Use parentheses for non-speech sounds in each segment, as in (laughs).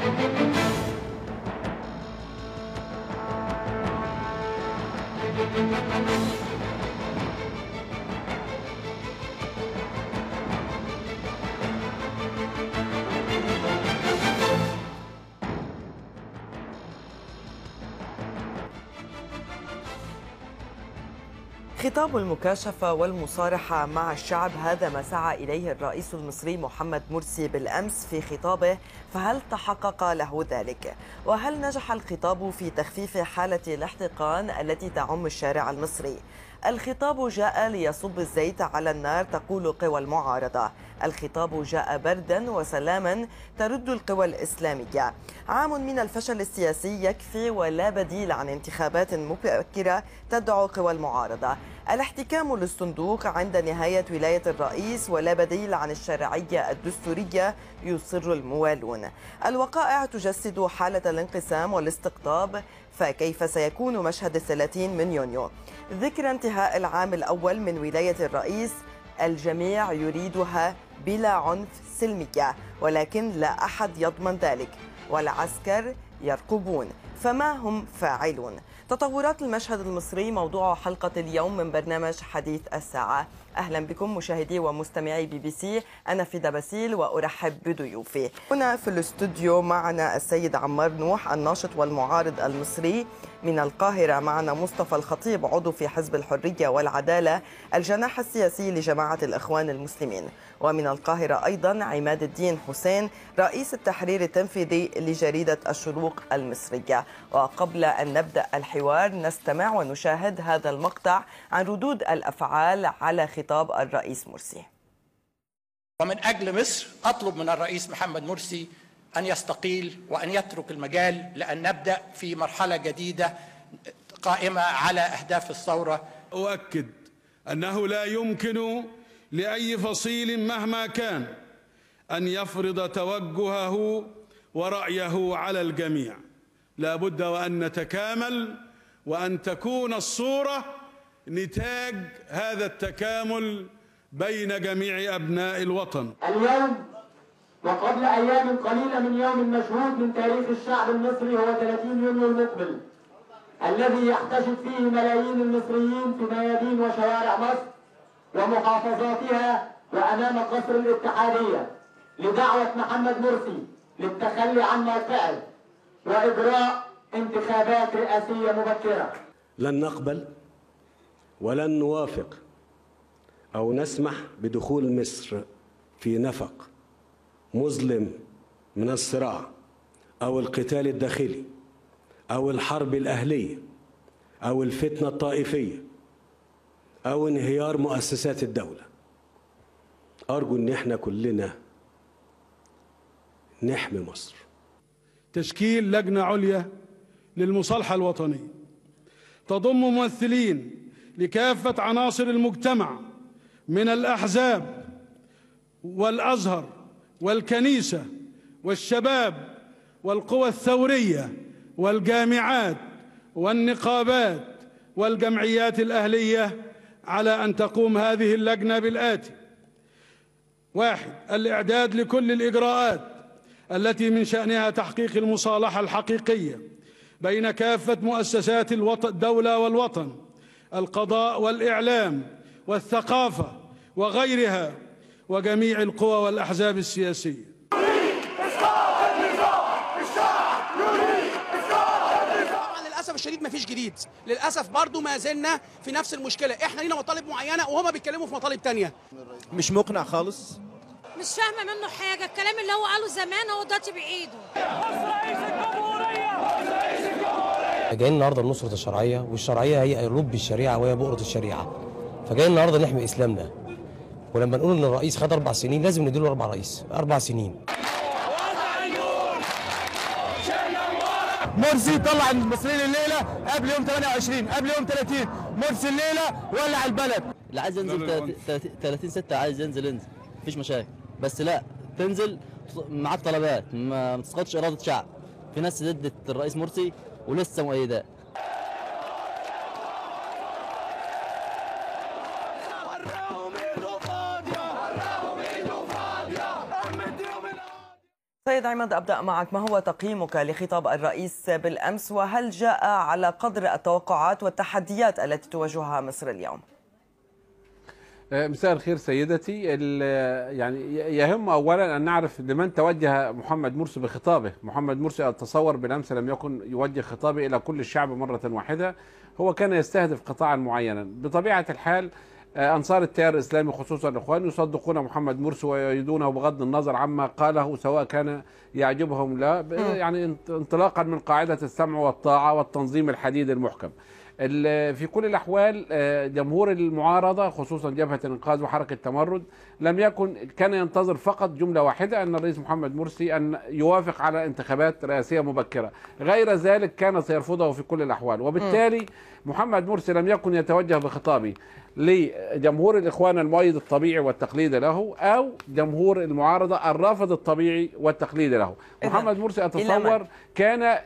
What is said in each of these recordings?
Thank you. خطاب المكاشفة والمصارحة مع الشعب هذا ما سعى إليه الرئيس المصري محمد مرسي بالأمس في خطابه فهل تحقق له ذلك؟ وهل نجح الخطاب في تخفيف حالة الاحتقان التي تعم الشارع المصري؟ الخطاب جاء ليصب الزيت على النار تقول قوى المعارضة الخطاب جاء بردا وسلاما ترد القوى الإسلامية عام من الفشل السياسي يكفي ولا بديل عن انتخابات مبكرة تدعو قوى المعارضة الاحتكام للصندوق عند نهاية ولاية الرئيس ولا بديل عن الشرعية الدستورية يصر الموالون الوقائع تجسد حالة الانقسام والاستقطاب فكيف سيكون مشهد الثلاثين من يونيو ذكرى انتهاء العام الأول من ولاية الرئيس الجميع يريدها بلا عنف سلمية ولكن لا أحد يضمن ذلك والعسكر يرقبون فما هم فاعلون تطورات المشهد المصري موضوع حلقة اليوم من برنامج حديث الساعة أهلا بكم مشاهدي ومستمعي بي بي سي أنا فيدا باسيل وأرحب بضيوفي هنا في الاستوديو معنا السيد عمار نوح الناشط والمعارض المصري من القاهرة معنا مصطفى الخطيب عضو في حزب الحرية والعدالة الجناح السياسي لجماعة الإخوان المسلمين ومن القاهرة أيضا عماد الدين حسين رئيس التحرير التنفيذي لجريدة الشروق المصرية وقبل أن نبدأ الحوار نستمع ونشاهد هذا المقطع عن ردود الأفعال على خلال خطاب الرئيس مرسي ومن أجل مصر أطلب من الرئيس محمد مرسي أن يستقيل وأن يترك المجال لأن نبدأ في مرحلة جديدة قائمة على أهداف الثورة أؤكد أنه لا يمكن لأي فصيل مهما كان أن يفرض توجهه ورأيه على الجميع لا بد وأن نتكامل وأن تكون الصورة نتاج هذا التكامل بين جميع أبناء الوطن اليوم وقبل أيام قليلة من يوم المشهود من تاريخ الشعب المصري هو 30 يونيو المقبل الذي يحتشد فيه ملايين المصريين في ميادين وشوارع مصر ومحافظاتها وأمام قصر الاتحادية لدعوة محمد مرسي للتخلي عن فعل وإجراء انتخابات رئاسية مبكرة لن نقبل ولن نوافق أو نسمح بدخول مصر في نفق مظلم من الصراع أو القتال الداخلي أو الحرب الأهلية أو الفتنة الطائفية أو انهيار مؤسسات الدولة أرجو إن إحنا كلنا نحمي مصر تشكيل لجنة عليا للمصالحة الوطنية تضم ممثلين لكافة عناصر المجتمع من الأحزاب والأزهر والكنيسة والشباب والقوى الثورية والجامعات والنقابات والجمعيات الأهلية على أن تقوم هذه اللجنة بالآتي واحد الإعداد لكل الإجراءات التي من شأنها تحقيق المصالحة الحقيقية بين كافة مؤسسات الدولة والوطن القضاء والاعلام والثقافه وغيرها وجميع القوى والاحزاب السياسيه للاسف الشديد مفيش جديد للاسف برضو ما زلنا في نفس المشكله احنا لينا مطالب معينه وهما بيتكلموا في مطالب تانية مش مقنع خالص مش فاهمه منه حاجه الكلام اللي هو قاله زمان هو دلوقتي بايده رئيس الجمهوريه رئيس جايين النهارده لنصره الشرعيه والشرعيه هي لب الشريعه وهي بؤره الشريعه فجايين النهارده نحمي اسلامنا ولما نقول ان الرئيس خد اربع سنين لازم نديله اربع رئيس اربع سنين مرسي طلع المصريين الليله قبل يوم 28 قبل يوم 30 مرسي الليله ولع البلد اللي عايز ينزل 30 6 عايز ينزل انزل مفيش مشاكل بس لا تنزل معاك طلبات ما تسقطش اراده شعب في ناس ضد الرئيس مرسي ولسه مؤيدة سيد عماد أبدأ معك ما هو تقييمك لخطاب الرئيس بالأمس وهل جاء على قدر التوقعات والتحديات التي تواجهها مصر اليوم؟ آه، مساء الخير سيدتي يعني يهم اولا ان نعرف لمن توجه محمد مرسي بخطابه، محمد مرسي اتصور بالامس لم يكن يوجه خطابه الى كل الشعب مره واحده، هو كان يستهدف قطاعا معينا، بطبيعه الحال آه، انصار التيار الاسلامي خصوصا الاخوان يصدقون محمد مرسي ويؤيدونه بغض النظر عما قاله سواء كان يعجبهم لا يعني انطلاقا من قاعده السمع والطاعه والتنظيم الحديد المحكم. في كل الأحوال آه، جمهور المعارضة خصوصا جبهة الإنقاذ وحركة التمرد لم يكن كان ينتظر فقط جملة واحدة أن الرئيس محمد مرسي أن يوافق على انتخابات رئاسية مبكرة غير ذلك كان سيرفضه في كل الأحوال وبالتالي محمد مرسي لم يكن يتوجه بخطابه لجمهور الإخوان المؤيد الطبيعي والتقليد له أو جمهور المعارضة الرافض الطبيعي والتقليد له محمد مرسي أتصور كان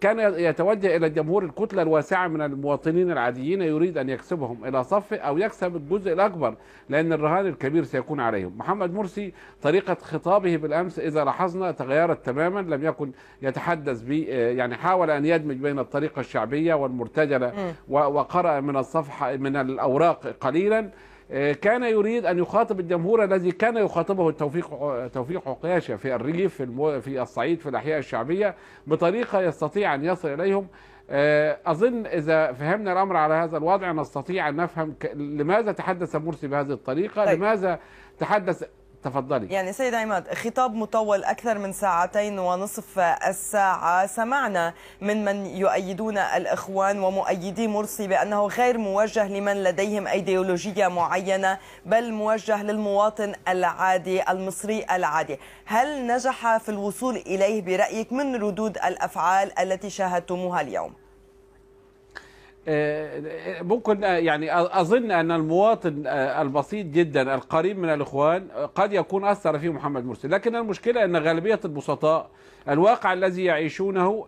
كان يتوجه الى الجمهور الكتله الواسعه من المواطنين العاديين يريد ان يكسبهم الى صفه او يكسب الجزء الاكبر لان الرهان الكبير سيكون عليهم. محمد مرسي طريقه خطابه بالامس اذا لاحظنا تغيرت تماما لم يكن يتحدث ب يعني حاول ان يدمج بين الطريقه الشعبيه والمرتجله وقرأ من الصفحه من الاوراق قليلا آه، كان يريد ان يخاطب الجمهور الذي كان يخاطبه التوفيق توفيق عقياشه في الريف في في الصعيد في الاحياء الشعبيه بطريقه يستطيع ان يصل اليهم آه، اظن اذا فهمنا الامر على هذا الوضع نستطيع ان نفهم لماذا تحدث مرسي بهذه الطريقه طيب. لماذا تحدث تفضلي يعني سيد عماد خطاب مطول أكثر من ساعتين ونصف الساعة سمعنا من من يؤيدون الإخوان ومؤيدي مرسي بأنه غير موجه لمن لديهم أيديولوجية معينة بل موجه للمواطن العادي المصري العادي هل نجح في الوصول إليه برأيك من ردود الأفعال التي شاهدتموها اليوم؟ آه، آه، ممكن آه، يعني اظن ان المواطن البسيط جدا القريب من الاخوان قد يكون اثر فيه محمد مرسي لكن المشكله ان غالبيه البسطاء الواقع الذي يعيشونه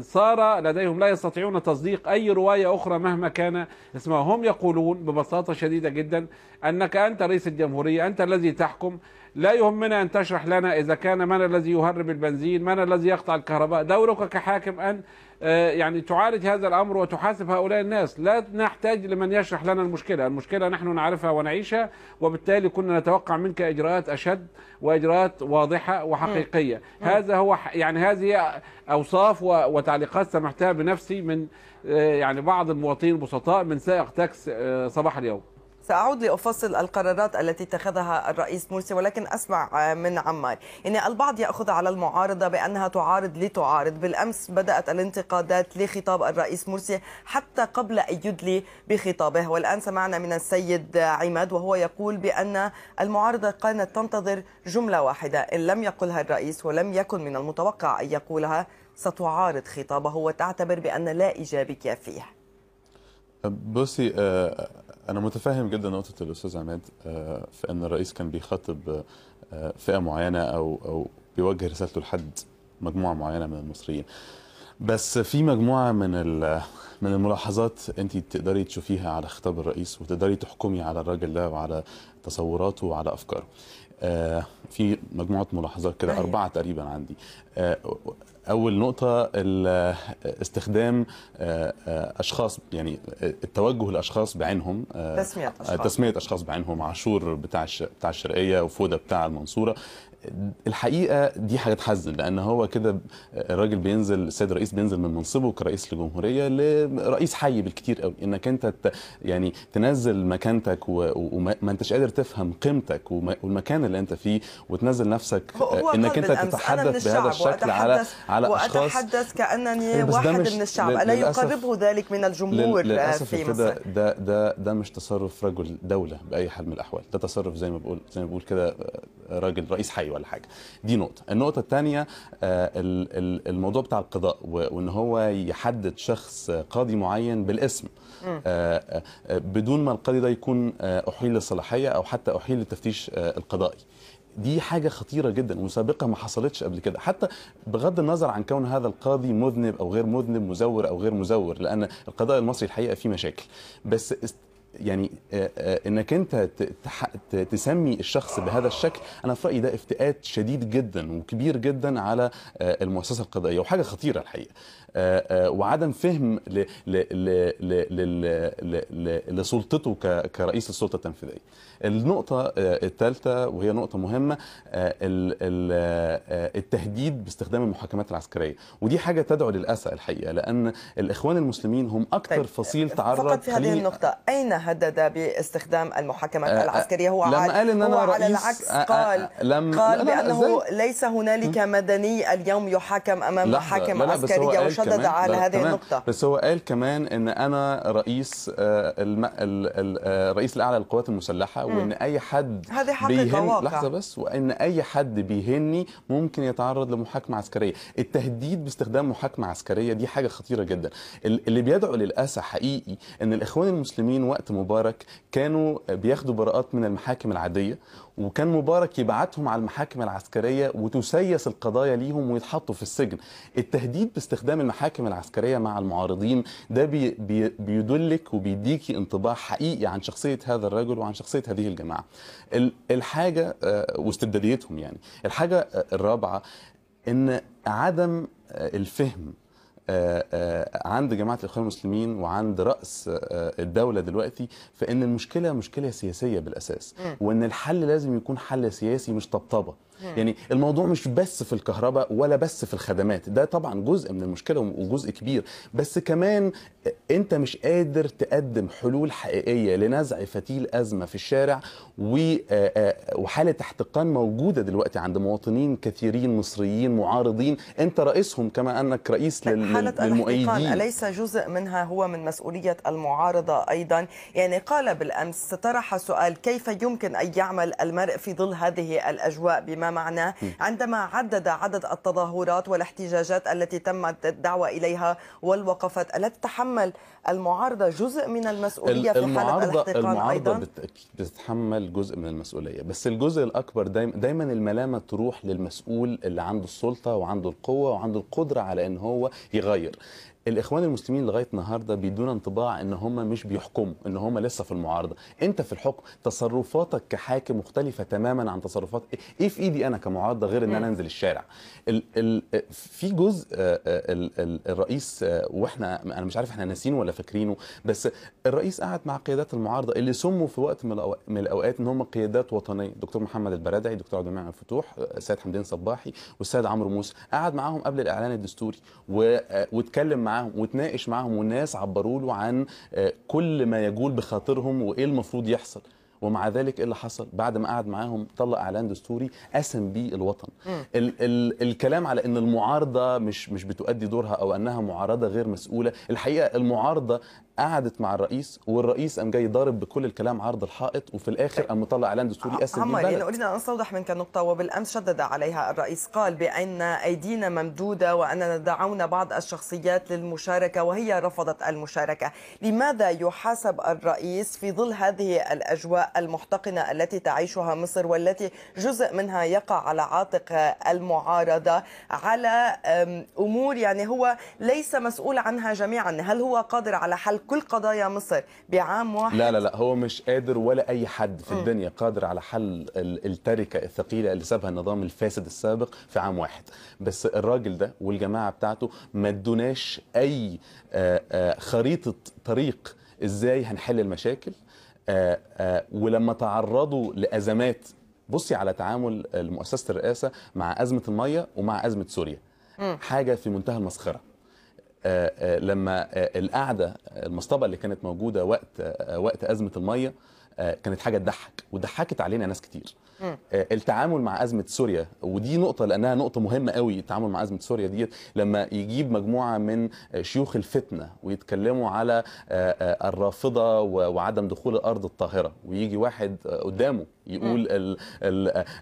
صار لديهم لا يستطيعون تصديق اي روايه اخرى مهما كان اسمها هم يقولون ببساطه شديده جدا انك انت رئيس الجمهوريه انت الذي تحكم لا يهمنا ان تشرح لنا اذا كان من الذي يهرب البنزين من الذي يقطع الكهرباء دورك كحاكم ان آه، يعني تعالج هذا الأمر وتحاسب هؤلاء الناس لا نحتاج لمن يشرح لنا المشكلة المشكلة نحن نعرفها ونعيشها وبالتالي كنا نتوقع منك إجراءات أشد وإجراءات واضحة وحقيقية مم. هذا هو يعني هذه أوصاف وتعليقات سمعتها بنفسي من آه، يعني بعض المواطنين البسطاء من سائق تاكس آه، صباح اليوم سأعود لأفصل القرارات التي اتخذها الرئيس مرسي ولكن أسمع آه، من عمار إن البعض يأخذ على المعارضة بأنها تعارض لتعارض بالأمس بدأت الانتقادات لخطاب الرئيس مرسي حتى قبل أن يدلي بخطابه والآن سمعنا من السيد عماد وهو يقول بأن المعارضة كانت تنتظر جملة واحدة إن لم يقلها الرئيس ولم يكن من المتوقع أن يقولها ستعارض خطابه وتعتبر بأن لا إيجابي كافيه بصي آه، آه، انا متفهم جدا نقطه الاستاذ عماد آه، في ان الرئيس كان بيخاطب فئه معينه او او بيوجه رسالته لحد مجموعه معينه من المصريين بس في مجموعه من من الملاحظات انت تقدري تشوفيها على خطاب الرئيس وتقدري تحكمي على الراجل ده وعلى تصوراته وعلى افكاره في مجموعه ملاحظات كده أيوة. اربعه تقريبا عندي اول نقطه استخدام آه، آه، اشخاص يعني التوجه لاشخاص بعينهم آه، تسميه اشخاص تسميه اشخاص بعينهم عاشور بتاع بتاع الشرقيه وفوده بتاع المنصوره الحقيقه دي حاجه تحزن لان هو كده الراجل بينزل السيد الرئيس بينزل من منصبه كرئيس لجمهوريه لرئيس حي بالكتير قوي انك انت يعني تنزل مكانتك وما انتش قادر تفهم قيمتك والمكان اللي انت فيه وتنزل نفسك انك انت تتحدث بهذا الشكل على على اشخاص واتحدث كانني واحد من الشعب الا يقربه ذلك من الجمهور للأسف في مصر ده ده ده مش تصرف رجل دوله باي حال من الاحوال ده تصرف زي ما بقول زي ما بقول كده آه، راجل رئيس حي شيء ولا حاجه دي نقطه النقطه الثانيه آه، الموضوع بتاع القضاء وان هو يحدد شخص قاضي معين بالاسم آه، آه، بدون ما القاضي ده يكون احيل للصلاحيه او حتى احيل للتفتيش القضائي دي حاجة خطيرة جدا وسابقة ما حصلتش قبل كده حتى بغض النظر عن كون هذا القاضي مذنب أو غير مذنب مزور أو غير مزور لأن القضاء المصري الحقيقة فيه مشاكل بس يعني آه، آه، انك انت تسمي الشخص بهذا الشكل انا في رايي ده افتئات شديد جدا وكبير جدا على آه، المؤسسه القضائيه وحاجه خطيره الحقيقه وعدم فهم لسلطته كرئيس السلطه التنفيذيه النقطه الثالثه وهي نقطه مهمه التهديد باستخدام المحاكمات العسكريه ودي حاجه تدعو للاسى الحقيقه لان الاخوان المسلمين هم اكثر طيب، فصيل تعرض فقط في هذه النقطه اين هدد باستخدام المحاكمات آه،, أه العسكرية هو لما قال إن أنا هو رئيس على العكس آه، آه، قال أه لم قال بأنه ليس هنالك مدني اليوم يحاكم أمام محاكم عسكرية وشدد على هذه النقطة بس هو قال كمان إن أنا رئيس الم... الرئيس الأعلى للقوات المسلحة وإن أي حد هذه حقيقة لحظة بس وإن أي حد بيهني ممكن يتعرض لمحاكمة عسكرية التهديد باستخدام محاكمة عسكرية دي حاجة خطيرة جدا اللي بيدعو للأسى حقيقي إن الإخوان المسلمين وقت مبارك كانوا بياخدوا براءات من المحاكم العاديه وكان مبارك يبعتهم على المحاكم العسكريه وتسيس القضايا ليهم ويتحطوا في السجن التهديد باستخدام المحاكم العسكريه مع المعارضين ده بي بي بيدلك وبيديكي انطباع حقيقي عن شخصيه هذا الرجل وعن شخصيه هذه الجماعه الحاجه آه، واستبداديتهم يعني الحاجه آه، الرابعه ان عدم آه، الفهم آه، آه، عند جماعه الاخوان المسلمين وعند راس آه، الدوله دلوقتي فان المشكله مشكله سياسيه بالاساس وان الحل لازم يكون حل سياسي مش طبطبه يعني الموضوع مش بس في الكهرباء ولا بس في الخدمات ده طبعا جزء من المشكله وجزء كبير بس كمان انت مش قادر تقدم حلول حقيقيه لنزع فتيل ازمه في الشارع آه، آه، وحاله احتقان موجوده دلوقتي عند مواطنين كثيرين مصريين معارضين انت رئيسهم كما انك رئيس للمؤيدين اليس جزء منها هو من مسؤوليه المعارضه ايضا يعني قال بالامس طرح سؤال كيف يمكن ان يعمل المرء في ظل هذه الاجواء بما معنا معناه عندما عدد عدد التظاهرات والاحتجاجات التي تمت الدعوة إليها والوقفات ألا تتحمل المعارضة جزء من المسؤولية في حالة الاحتقان المعارضة أيضا؟ بالتأكيد بتتحمل جزء من المسؤولية بس الجزء الأكبر دايما, دايما الملامة تروح للمسؤول اللي عنده السلطة وعنده القوة وعنده القدرة على أن هو يغير الاخوان المسلمين لغايه النهارده بيدونا انطباع ان هم مش بيحكموا ان هم لسه في المعارضه انت في الحكم تصرفاتك كحاكم مختلفه تماما عن تصرفات ايه, إيه في ايدي انا كمعارضه غير ان انا انزل الشارع ال ال في جزء آه، آه، ال ال الرئيس آه، واحنا انا مش عارف احنا ناسينه ولا فاكرينه بس الرئيس قعد مع قيادات المعارضه اللي سموا في وقت من الاوقات ان هم قيادات وطنيه دكتور محمد البرادعي دكتور عبد المنعم الفتوح السيد حمدين صباحي والسيد عمرو موسى قعد معاهم قبل الاعلان الدستوري واتكلم معاهم معاهم وتناقش معاهم والناس عبروا له عن آه، كل ما يجول بخاطرهم وايه المفروض يحصل ومع ذلك ايه اللي حصل بعد ما قعد معاهم طلع اعلان دستوري قسم بيه الوطن ال ال الكلام على ان المعارضه مش مش بتؤدي دورها او انها معارضه غير مسؤوله الحقيقه المعارضه قعدت مع الرئيس والرئيس قام جاي ضارب بكل الكلام عرض الحائط وفي الاخر قام مطلع اعلان دستوري اسد عمر يعني اريد ان استوضح منك النقطه وبالامس شدد عليها الرئيس قال بان ايدينا ممدوده واننا دعونا بعض الشخصيات للمشاركه وهي رفضت المشاركه لماذا يحاسب الرئيس في ظل هذه الاجواء المحتقنه التي تعيشها مصر والتي جزء منها يقع على عاتق المعارضه على امور يعني هو ليس مسؤول عنها جميعا هل هو قادر على حل كل قضايا مصر بعام واحد لا لا لا هو مش قادر ولا اي حد في الدنيا قادر على حل التركه الثقيله اللي سابها النظام الفاسد السابق في عام واحد بس الراجل ده والجماعه بتاعته ما ادوناش اي آه، آه، خريطه طريق ازاي هنحل المشاكل آه، ولما تعرضوا لازمات بصي على تعامل مؤسسه الرئاسه مع ازمه الميه ومع ازمه سوريا حاجه في منتهى المسخره آه، آه، لما آه، القعده المصطبه اللي كانت موجوده وقت وقت ازمه الميه آه، كانت حاجه تضحك وضحكت علينا ناس كتير آه، التعامل مع ازمه سوريا ودي نقطه لانها نقطه مهمه قوي التعامل مع ازمه سوريا ديت لما يجيب مجموعه من شيوخ الفتنه ويتكلموا على آه، الرافضه وعدم دخول الارض الطاهره ويجي واحد قدامه يقول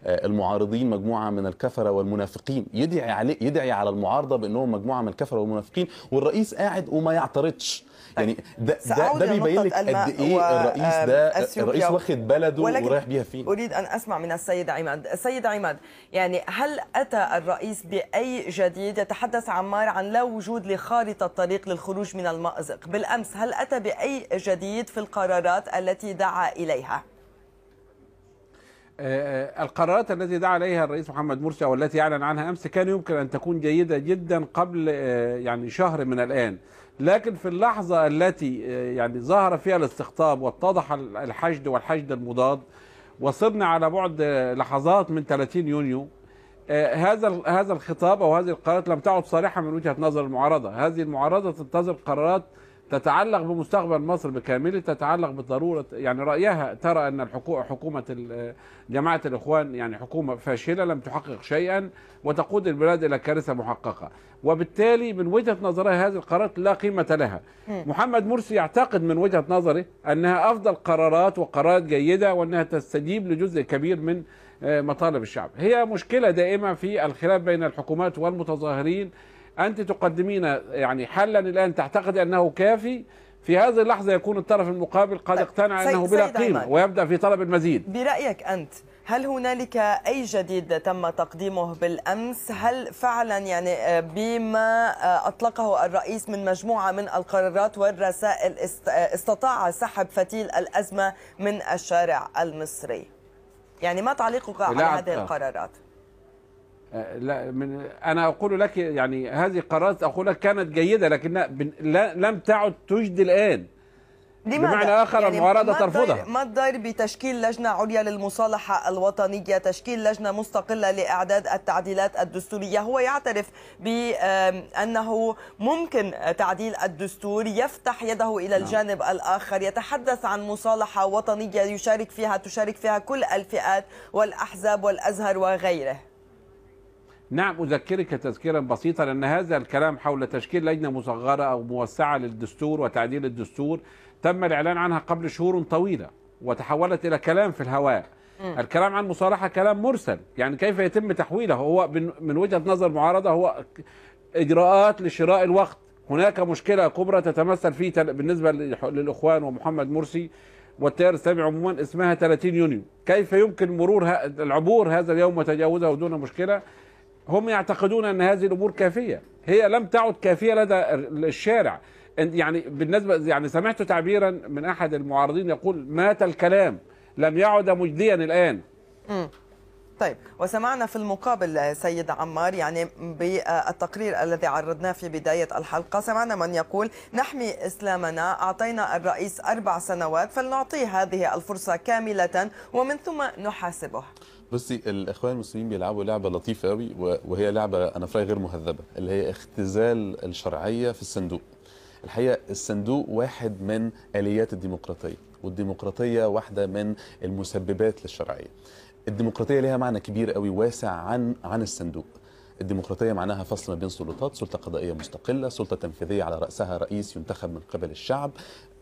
المعارضين مجموعه من الكفره والمنافقين يدعي يدعي على المعارضه بانهم مجموعه من الكفره والمنافقين والرئيس قاعد وما يعترضش يعني طيب، ده ده, ده بيبين لك قد ايه الرئيس ده الرئيس واخد بلده ورايح بيها فين اريد ان اسمع من السيد عماد السيد عماد يعني هل اتى الرئيس باي جديد يتحدث عمار عن لا وجود لخارطه طريق للخروج من المازق بالامس هل اتى باي جديد في القرارات التي دعا اليها آه، آه، القرارات التي دعا عليها الرئيس محمد مرسي والتي اعلن عنها امس كان يمكن ان تكون جيده جدا قبل آه، يعني شهر من الان لكن في اللحظة التي آه، يعني ظهر فيها الاستقطاب واتضح الحشد والحشد المضاد وصرنا على بعد لحظات من 30 يونيو آه، هذا هذا الخطاب او هذه القرارات لم تعد صالحه من وجهه نظر المعارضه، هذه المعارضه تنتظر قرارات تتعلق بمستقبل مصر بكامله، تتعلق بضروره يعني رايها ترى ان حكومه جماعه الاخوان يعني حكومه فاشله لم تحقق شيئا وتقود البلاد الى كارثه محققه، وبالتالي من وجهه نظرها هذه القرارات لا قيمه لها. محمد مرسي يعتقد من وجهه نظره انها افضل قرارات وقرارات جيده وانها تستجيب لجزء كبير من آه، مطالب الشعب. هي مشكله دائمه في الخلاف بين الحكومات والمتظاهرين. انت تقدمين يعني حلا الان تعتقد انه كافي في هذه اللحظه يكون الطرف المقابل قد طيب، اقتنع انه بلا قيمه ويبدا في طلب المزيد. برايك انت هل هنالك أي جديد تم تقديمه بالأمس هل فعلا يعني آه، بما آه، أطلقه الرئيس من مجموعة من القرارات والرسائل آه، استطاع سحب فتيل الأزمة من الشارع المصري يعني ما تعليقك على هذه القرارات لا من انا اقول لك يعني هذه القرارات اقول لك كانت جيده لكنها لم تعد تجدي الان بمعنى آخر يعني المعارضة ترفضها ما الضير بتشكيل لجنة عليا للمصالحة الوطنية تشكيل لجنة مستقلة لإعداد التعديلات الدستورية هو يعترف بأنه ممكن تعديل الدستور يفتح يده إلى نعم. الجانب الآخر يتحدث عن مصالحة وطنية يشارك فيها تشارك فيها كل الفئات والأحزاب والأزهر وغيره نعم أذكرك تذكيرا بسيطا أن هذا الكلام حول تشكيل لجنة مصغرة أو موسعة للدستور وتعديل الدستور تم الإعلان عنها قبل شهور طويلة وتحولت إلى كلام في الهواء الكلام عن مصالحة كلام مرسل يعني كيف يتم تحويله هو من وجهة نظر معارضة هو إجراءات لشراء الوقت هناك مشكلة كبرى تتمثل في تل... بالنسبة للإخوان ومحمد مرسي والتيار السامي عموما اسمها 30 يونيو كيف يمكن مرور ه... العبور هذا اليوم وتجاوزه دون مشكلة هم يعتقدون أن هذه الأمور كافية هي لم تعد كافية لدى الشارع يعني بالنسبه يعني سمعت تعبيرا من احد المعارضين يقول مات الكلام لم يعد مجديا الان م. طيب وسمعنا في المقابل سيد عمار يعني بالتقرير الذي عرضناه في بداية الحلقة سمعنا من يقول نحمي إسلامنا أعطينا الرئيس أربع سنوات فلنعطيه هذه الفرصة كاملة ومن ثم نحاسبه بصي الاخوان المسلمين بيلعبوا لعبه لطيفه قوي وهي لعبه انا في غير مهذبه اللي هي اختزال الشرعيه في الصندوق الحقيقه الصندوق واحد من اليات الديمقراطيه والديمقراطيه واحده من المسببات للشرعيه الديمقراطيه لها معنى كبير قوي واسع عن عن الصندوق الديمقراطية معناها فصل ما بين سلطات سلطة قضائية مستقلة سلطة تنفيذية على رأسها رئيس ينتخب من قبل الشعب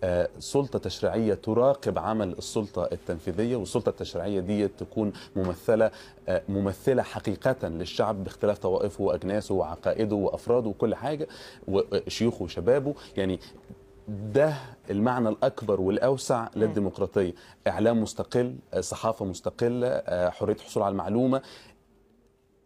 آه، سلطة تشريعية تراقب عمل السلطة التنفيذية والسلطة التشريعية دي تكون ممثلة آه، ممثلة حقيقة للشعب باختلاف طوائفه وأجناسه وعقائده وأفراده وكل حاجة وشيوخه آه، وشبابه يعني ده المعنى الأكبر والأوسع للديمقراطية إعلام مستقل صحافة مستقلة حرية حصول على المعلومة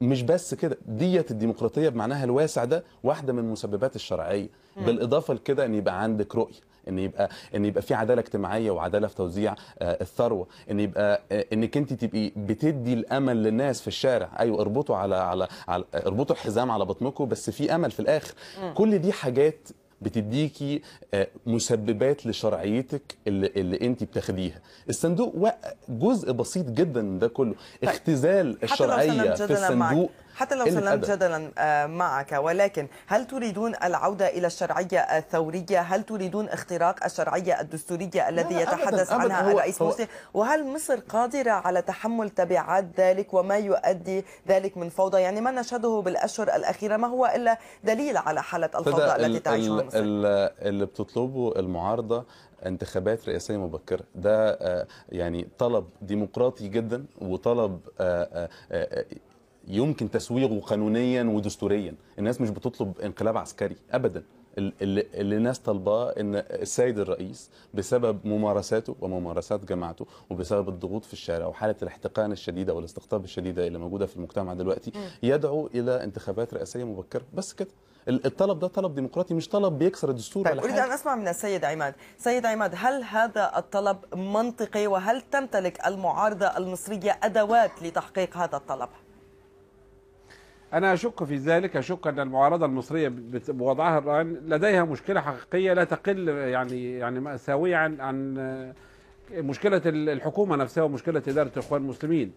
مش بس كده ديت الديمقراطيه بمعناها الواسع ده واحده من المسببات الشرعيه بالاضافه لكده ان يبقى عندك رؤيه ان يبقى ان يبقى في عداله اجتماعيه وعداله في توزيع آه، الثروه ان يبقى آه، انك انت تبقي بتدي الامل للناس في الشارع ايوه اربطوا على على, على اربطوا الحزام على بطنكم بس في امل في الاخر كل دي حاجات بتديكي آه، مسببات لشرعيتك اللي, اللي انت بتاخديها الصندوق جزء بسيط جدا من ده كله طيب. اختزال الشرعيه في الصندوق حتى لو سلمت جدلا آه، معك ولكن هل تريدون العودة إلى الشرعية الثورية هل تريدون اختراق الشرعية الدستورية الذي يتحدث أبداً عنها الرئيس موسي؟ وهل مصر قادرة على تحمل تبعات ذلك وما يؤدي ذلك من فوضى يعني ما نشهده بالأشهر الأخيرة ما هو إلا دليل على حالة الفوضى التي تعيشها مصر اللي بتطلبه المعارضة انتخابات رئاسيه مبكره ده آه، يعني طلب ديمقراطي جدا وطلب آه، يمكن تسويغه قانونيا ودستوريا الناس مش بتطلب انقلاب عسكري ابدا اللي, اللي الناس طالباه ان السيد الرئيس بسبب ممارساته وممارسات جماعته وبسبب الضغوط في الشارع وحاله الاحتقان الشديده والاستقطاب الشديده اللي موجوده في المجتمع دلوقتي يدعو الى انتخابات رئاسيه مبكره بس كده الطلب ده طلب ديمقراطي مش طلب بيكسر الدستور طيب اريد ان اسمع من السيد عماد سيد عماد هل هذا الطلب منطقي وهل تمتلك المعارضه المصريه ادوات لتحقيق هذا الطلب أنا أشك في ذلك أشك أن المعارضة المصرية بوضعها الآن لديها مشكلة حقيقية لا تقل يعني يعني مأساوية عن عن آه، مشكلة الحكومة نفسها ومشكلة إدارة الإخوان المسلمين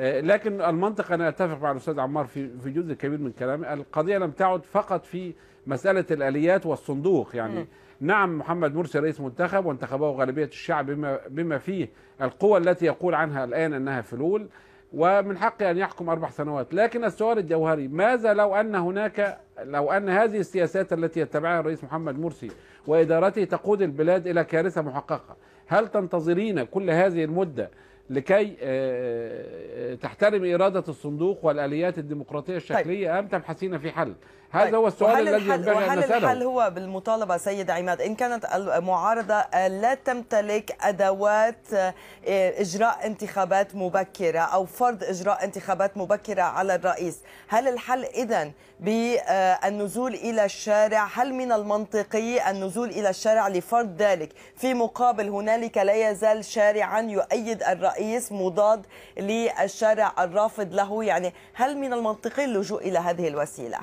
آه، لكن المنطق أنا أتفق مع الأستاذ عمار في في جزء كبير من كلامه القضية لم تعد فقط في مسألة الآليات والصندوق يعني نعم محمد مرسي رئيس منتخب وانتخبه غالبية الشعب بما, بما فيه القوى التي يقول عنها الآن أنها فلول ومن حقه أن يحكم أربع سنوات لكن السؤال الجوهري ماذا لو أن هناك لو أن هذه السياسات التي يتبعها الرئيس محمد مرسي وإدارته تقود البلاد إلى كارثة محققة هل تنتظرين كل هذه المدة لكي آه، آه، تحترم إرادة الصندوق والآليات الديمقراطية طيب. الشكلية أم تبحثين في حل طيب، هذا طيب. هو السؤال الذي ينبغي ان نساله الحل هو بالمطالبه سيد عماد ان كانت المعارضه لا تمتلك ادوات آه، اجراء انتخابات مبكره او فرض اجراء انتخابات مبكره على الرئيس هل الحل اذا بالنزول الى الشارع هل من المنطقي النزول الى الشارع لفرض ذلك في مقابل هنالك لا يزال شارعا يؤيد الرئيس مضاد للشارع الرافض له يعني هل من المنطقي اللجوء الى هذه الوسيله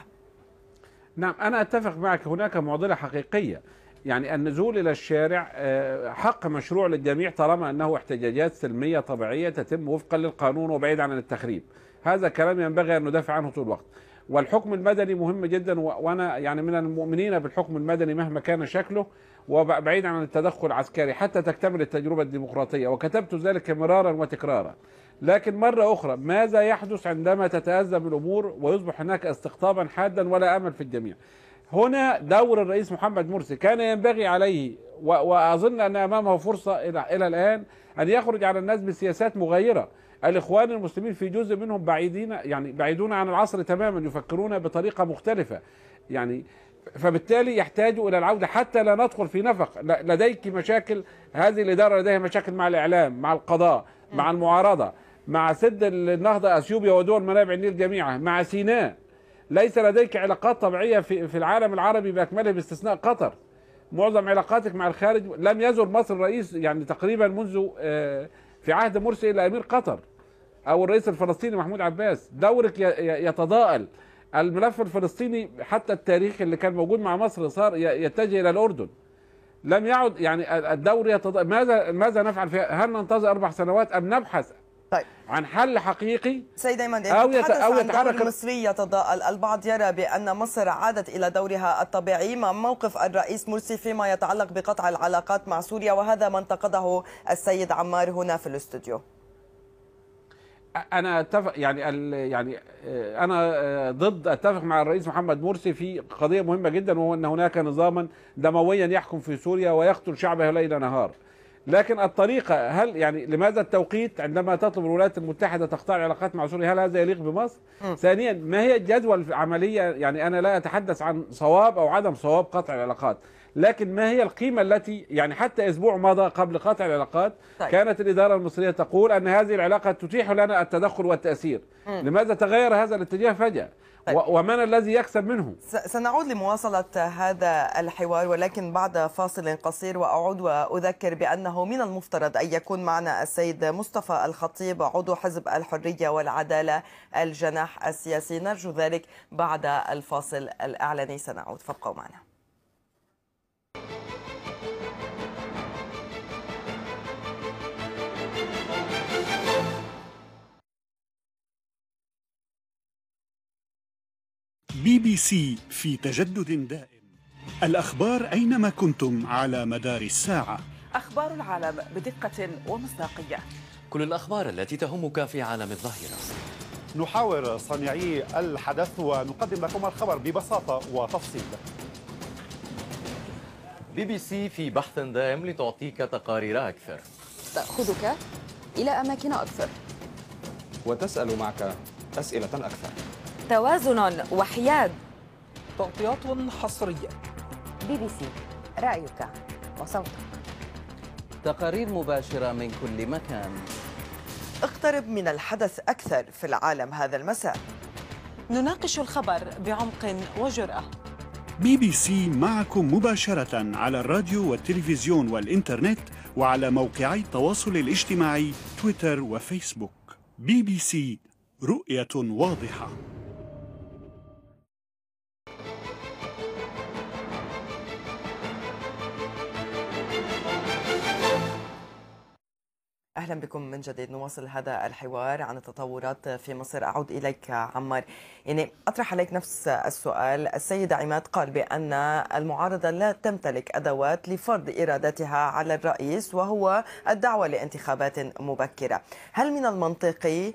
نعم أنا أتفق معك هناك معضلة حقيقية يعني النزول إلى الشارع آه، حق مشروع للجميع طالما أنه احتجاجات سلمية طبيعية تتم وفقا للقانون وبعيد عن التخريب هذا كلام ينبغي أن ندافع عنه طول الوقت والحكم المدني مهم جدا وانا يعني من المؤمنين بالحكم المدني مهما كان شكله وبعيد عن التدخل العسكري حتى تكتمل التجربه الديمقراطيه وكتبت ذلك مرارا وتكرارا لكن مرة أخرى ماذا يحدث عندما تتأذى الأمور ويصبح هناك استقطابا حادا ولا أمل في الجميع هنا دور الرئيس محمد مرسي كان ينبغي عليه وأظن أن أمامه فرصة إلى الآن أن يخرج على الناس بسياسات مغايرة الإخوان المسلمين في جزء منهم بعيدين يعني بعيدون عن العصر تماما يفكرون بطريقة مختلفة يعني فبالتالي يحتاج الى العوده حتى لا ندخل في نفق لديك مشاكل هذه الاداره لديها مشاكل مع الاعلام مع القضاء نعم. مع المعارضه مع سد النهضة أثيوبيا ودول منابع النيل جميعا مع سيناء ليس لديك علاقات طبيعية في, في العالم العربي بأكمله باستثناء قطر معظم علاقاتك مع الخارج لم يزر مصر رئيس يعني تقريبا منذ آه، في عهد مرسي إلى أمير قطر أو الرئيس الفلسطيني محمود عباس دورك يتضاءل الملف الفلسطيني حتى التاريخ اللي كان موجود مع مصر صار يتجه إلى الأردن لم يعد يعني الدور يتض... ماذا ماذا نفعل فيها؟ هل ننتظر اربع سنوات ام نبحث طيب عن حل حقيقي سيد ايمن يعني او يت... او يتحرك المصري يتضاءل البعض يرى بان مصر عادت الى دورها الطبيعي ما موقف الرئيس مرسي فيما يتعلق بقطع العلاقات مع سوريا وهذا ما انتقده السيد عمار هنا في الاستوديو انا اتفق يعني يعني آه، انا آه، ضد اتفق مع الرئيس محمد مرسي في قضيه مهمه جدا وهو ان هناك نظاما دمويا يحكم في سوريا ويقتل شعبه ليل نهار لكن الطريقة هل يعني لماذا التوقيت عندما تطلب الولايات المتحدة تقطع العلاقات مع سوريا هل هذا يليق بمصر؟ م. ثانيا ما هي الجدوى العملية يعني أنا لا أتحدث عن صواب أو عدم صواب قطع العلاقات لكن ما هي القيمة التي يعني حتى أسبوع مضى قبل قطع العلاقات طيب. كانت الإدارة المصرية تقول أن هذه العلاقة تتيح لنا التدخل والتأثير م. لماذا تغير هذا الاتجاه فجأة؟ طيب. ومن الذي يكسب منه سنعود لمواصلة هذا الحوار ولكن بعد فاصل قصير وأعود وأذكر بأنه من المفترض أن يكون معنا السيد مصطفى الخطيب عضو حزب الحرية والعدالة الجناح السياسي نرجو ذلك بعد الفاصل الإعلاني سنعود فابقوا معنا بي بي سي في تجدد دائم الأخبار أينما كنتم على مدار الساعة أخبار العالم بدقة ومصداقية كل الأخبار التي تهمك في عالم الظاهرة نحاور صانعي الحدث ونقدم لكم الخبر ببساطة وتفصيل بي بي سي في بحث دائم لتعطيك تقارير أكثر تأخذك إلى أماكن أكثر وتسأل معك أسئلة أكثر توازن وحياد تغطيات حصرية بي بي سي رأيك وصوتك تقارير مباشرة من كل مكان اقترب من الحدث أكثر في العالم هذا المساء نناقش الخبر بعمق وجرأة بي بي سي معكم مباشرة على الراديو والتلفزيون والإنترنت وعلى موقعي التواصل الاجتماعي تويتر وفيسبوك بي بي سي رؤية واضحة أهلا بكم من جديد نواصل هذا الحوار عن التطورات في مصر أعود إليك عمار يعني أطرح عليك نفس السؤال السيدة عماد قال بأن المعارضة لا تمتلك أدوات لفرض إرادتها على الرئيس وهو الدعوة لانتخابات مبكرة هل من المنطقي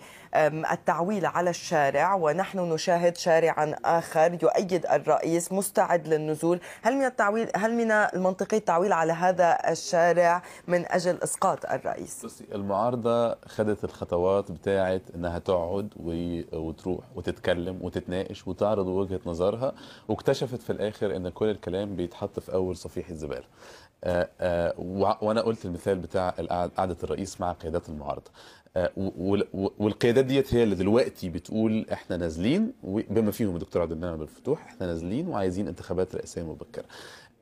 التعويل على الشارع ونحن نشاهد شارعا آخر يؤيد الرئيس مستعد للنزول هل من التعويل هل من المنطقي التعويل على هذا الشارع من أجل إسقاط الرئيس بصي المعارضة خدت الخطوات بتاعت أنها تقعد وتروح وتتكلم وتتناقش وتعرض وجهه نظرها واكتشفت في الاخر ان كل الكلام بيتحط في اول صفيحه زباله آه، آه، وانا قلت المثال بتاع قعده الرئيس مع قيادات المعارضه آه، والقيادات ديت هي اللي دلوقتي بتقول احنا نازلين بما فيهم الدكتور عبد المنعم الفتوح احنا نازلين وعايزين انتخابات رئاسيه مبكره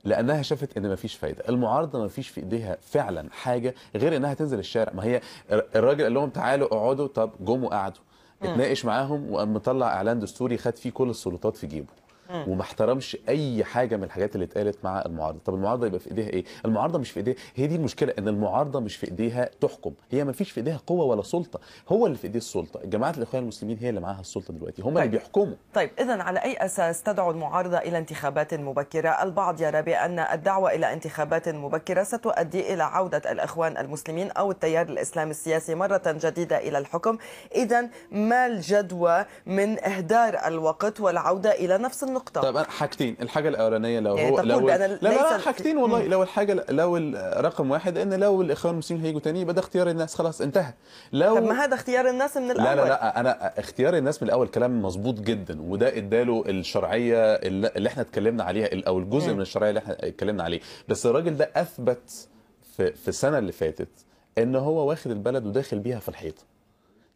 لانها شافت ان مفيش فايده المعارضه مفيش في ايديها فعلا حاجه غير انها تنزل الشارع ما هي الراجل قال لهم تعالوا اقعدوا طب جم وقعدوا اتناقش معاهم وقام مطلع اعلان دستوري خد فيه كل السلطات في جيبه وما احترمش اي حاجه من الحاجات اللي اتقالت مع المعارضه طب المعارضه يبقى في ايديها ايه المعارضه مش في ايديها هي دي المشكله ان المعارضه مش في ايديها تحكم هي ما فيش في ايديها قوه ولا سلطه هو اللي في ايديه السلطه جماعه الاخوان المسلمين هي اللي معاها السلطه دلوقتي هم طيب. اللي بيحكموا طيب اذا على اي اساس تدعو المعارضه الى انتخابات مبكره البعض يرى بان الدعوه الى انتخابات مبكره ستؤدي الى عوده الاخوان المسلمين او التيار الاسلامي السياسي مره جديده الى الحكم اذا ما الجدوى من اهدار الوقت والعوده الى نفس النقطه طب حاجتين الحاجه الاولانيه لو يعني هو لو أنا لا لا حاجتين والله لو الحاجه لو رقم واحد ان لو الاخوان المسلمين هيجوا تاني يبقى ده اختيار الناس خلاص انتهى لو طب ما هذا اختيار الناس من الاول لا لا لا انا اختيار الناس من الاول كلام مظبوط جدا وده اداله الشرعيه اللي احنا اتكلمنا عليها او الجزء من الشرعيه اللي احنا اتكلمنا عليه بس الراجل ده اثبت في في السنه اللي فاتت ان هو واخد البلد وداخل بيها في الحيطه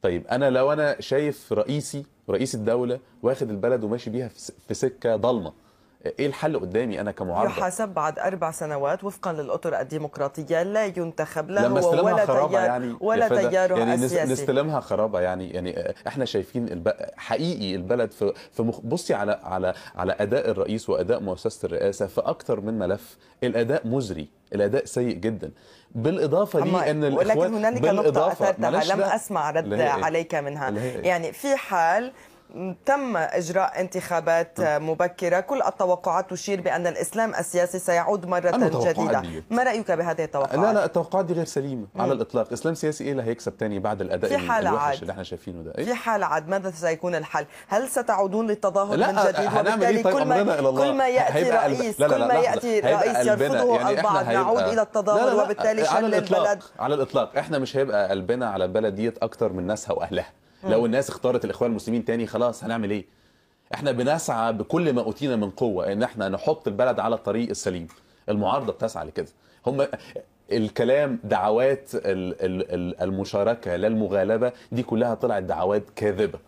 طيب انا لو انا شايف رئيسي رئيس الدوله واخد البلد وماشي بيها في سكه ضلمه ايه الحل قدامي انا كمعارضه يحاسب بعد اربع سنوات وفقا للاطر الديمقراطيه لا ينتخب له لما ولا خرابة تيار يعني ولا تياره يعني سياسي نستلمها خرابه يعني يعني احنا شايفين الب... حقيقي البلد في, في مخ... بصي على على على اداء الرئيس واداء مؤسسه الرئاسه في اكثر من ملف الاداء مزري الاداء سيء جدا بالاضافه لي ان الاخوان هنالك نقطه اثرتها لم اسمع رد إيه؟ عليك منها إيه؟ يعني في حال تم اجراء انتخابات نعم. مبكره كل التوقعات تشير بان الاسلام السياسي سيعود مره جديده ما رايك بهذه التوقعات لا لا التوقعات دي غير سليمه مم. على الاطلاق اسلام سياسي ايه اللي هيكسب تاني بعد الاداء في حال عاد. اللي احنا شايفينه ده إيه؟ في حال عاد ماذا سيكون الحل هل ستعودون للتظاهر من جديد إيه؟ وبالتالي إيه طيب كل ما كل ما ياتي رئيس لا لا لا كل ما ياتي رئيس يرفضه يعني البعض نعود الى التظاهر وبالتالي شل البلد على الاطلاق احنا مش هيبقى قلبنا على البلد ديت اكتر من ناسها واهلها لو الناس اختارت الاخوان المسلمين تاني خلاص هنعمل ايه احنا بنسعى بكل ما اوتينا من قوه ان احنا نحط البلد على الطريق السليم المعارضه بتسعى لكده هم الكلام دعوات المشاركه لا المغالبه دي كلها طلعت دعوات كاذبه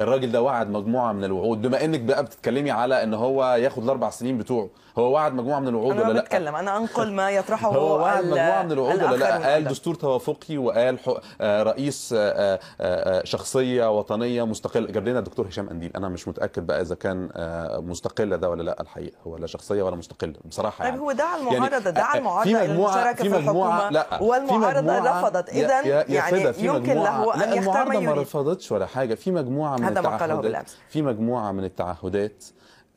الراجل ده وعد مجموعه من الوعود بما انك بقى بتتكلمي على ان هو ياخد الاربع سنين بتوعه هو وعد مجموعه من الوعود ولا لا؟ انا بتكلم انا انقل ما يطرحه (laughs) هو وعد مجموعه من الوعود ولا لا؟ قال دستور توافقي وقال آه، رئيس آه، آه، شخصيه وطنيه مستقله جاب لنا الدكتور هشام انديل انا مش متاكد بقى اذا كان مستقله ده ولا لا الحقيقه هو لا شخصيه ولا مستقله بصراحه طيب، يعني طيب هو دعا يعني، المعارضه يعني دعا المعارضه في مجموعه في مجموعه لا والمعارضه رفضت اذا يعني يمكن له ان يختار ما ما رفضتش ولا حاجه في مجموعه من هذا ما قاله بالامس في مجموعه من التعهدات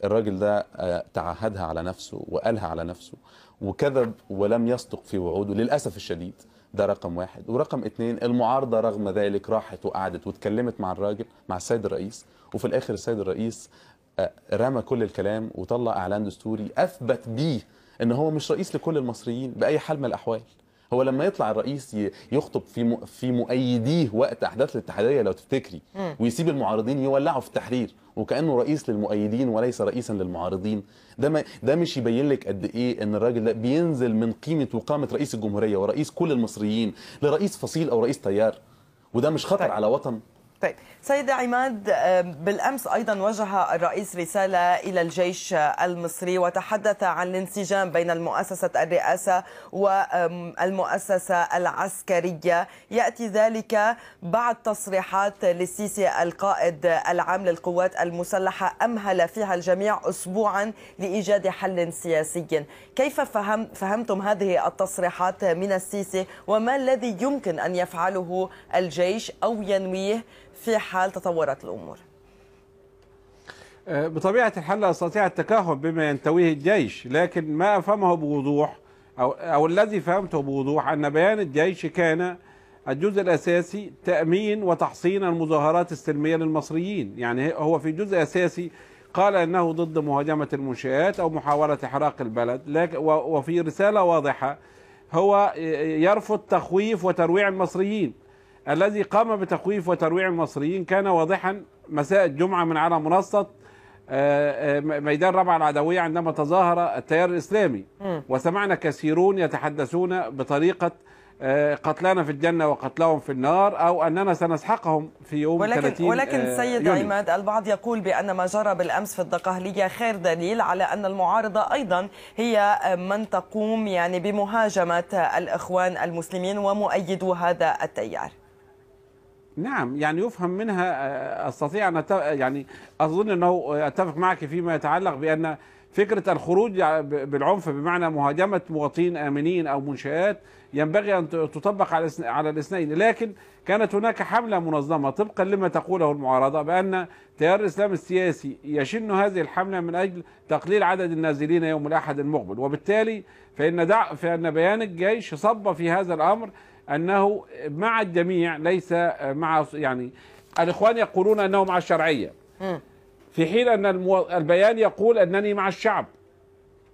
الراجل ده آه، تعهدها على نفسه وقالها على نفسه وكذب ولم يصدق في وعوده للأسف الشديد ده رقم واحد ورقم اتنين المعارضة رغم ذلك راحت وقعدت واتكلمت مع الراجل مع السيد الرئيس وفي الآخر السيد الرئيس آه، رمى كل الكلام وطلع إعلان دستوري أثبت بيه ان هو مش رئيس لكل المصريين باي حال من الاحوال هو لما يطلع الرئيس يخطب في في مؤيديه وقت احداث الاتحاديه لو تفتكري ويسيب المعارضين يولعوا في التحرير وكانه رئيس للمؤيدين وليس رئيسا للمعارضين ده ما ده مش يبين لك قد ايه ان الراجل ده بينزل من قيمه وقامه رئيس الجمهوريه ورئيس كل المصريين لرئيس فصيل او رئيس تيار وده مش خطر طيب. على وطن طيب سيدة عماد بالأمس أيضا وجه الرئيس رسالة إلى الجيش المصري وتحدث عن الانسجام بين المؤسسة الرئاسة والمؤسسة العسكرية يأتي ذلك بعد تصريحات للسيسي القائد العام للقوات المسلحة أمهل فيها الجميع أسبوعا لإيجاد حل سياسي كيف فهم فهمتم هذه التصريحات من السيسي وما الذي يمكن أن يفعله الجيش أو ينويه في حال تطورت الأمور أه، بطبيعة الحال لا أستطيع التكهن بما ينتويه الجيش لكن ما أفهمه بوضوح أو, أو الذي فهمته بوضوح أن بيان الجيش كان الجزء الأساسي تأمين وتحصين المظاهرات السلمية للمصريين يعني هو في جزء أساسي قال أنه ضد مهاجمة المنشآت أو محاولة إحراق البلد لكن وفي رسالة واضحة هو أه، يرفض تخويف وترويع المصريين الذي قام بتخويف وترويع المصريين كان واضحا مساء الجمعة من على منصة آه، آه، ميدان ربع العدوية عندما تظاهر التيار الإسلامي وسمعنا كثيرون يتحدثون بطريقة آه، قتلانا في الجنة وقتلهم في النار أو أننا سنسحقهم في يوم ولكن 30 ولكن سيد يوني. عماد البعض يقول بأن ما جرى بالأمس في الدقهلية خير دليل على أن المعارضة أيضا هي من تقوم يعني بمهاجمة الإخوان المسلمين ومؤيدو هذا التيار نعم يعني يفهم منها آه، استطيع ان يعني اظن انه اتفق معك فيما يتعلق بان فكره الخروج بالعنف بمعنى مهاجمه مواطنين امنين او منشات ينبغي ان تطبق على على الاثنين لكن كانت هناك حمله منظمه طبقا لما تقوله المعارضه بان تيار الاسلام السياسي يشن هذه الحمله من اجل تقليل عدد النازلين يوم الاحد المقبل وبالتالي فان دع فان بيان الجيش صب في هذا الامر انه مع الجميع ليس مع يعني الاخوان يقولون انه مع الشرعيه في حين ان البيان يقول انني مع الشعب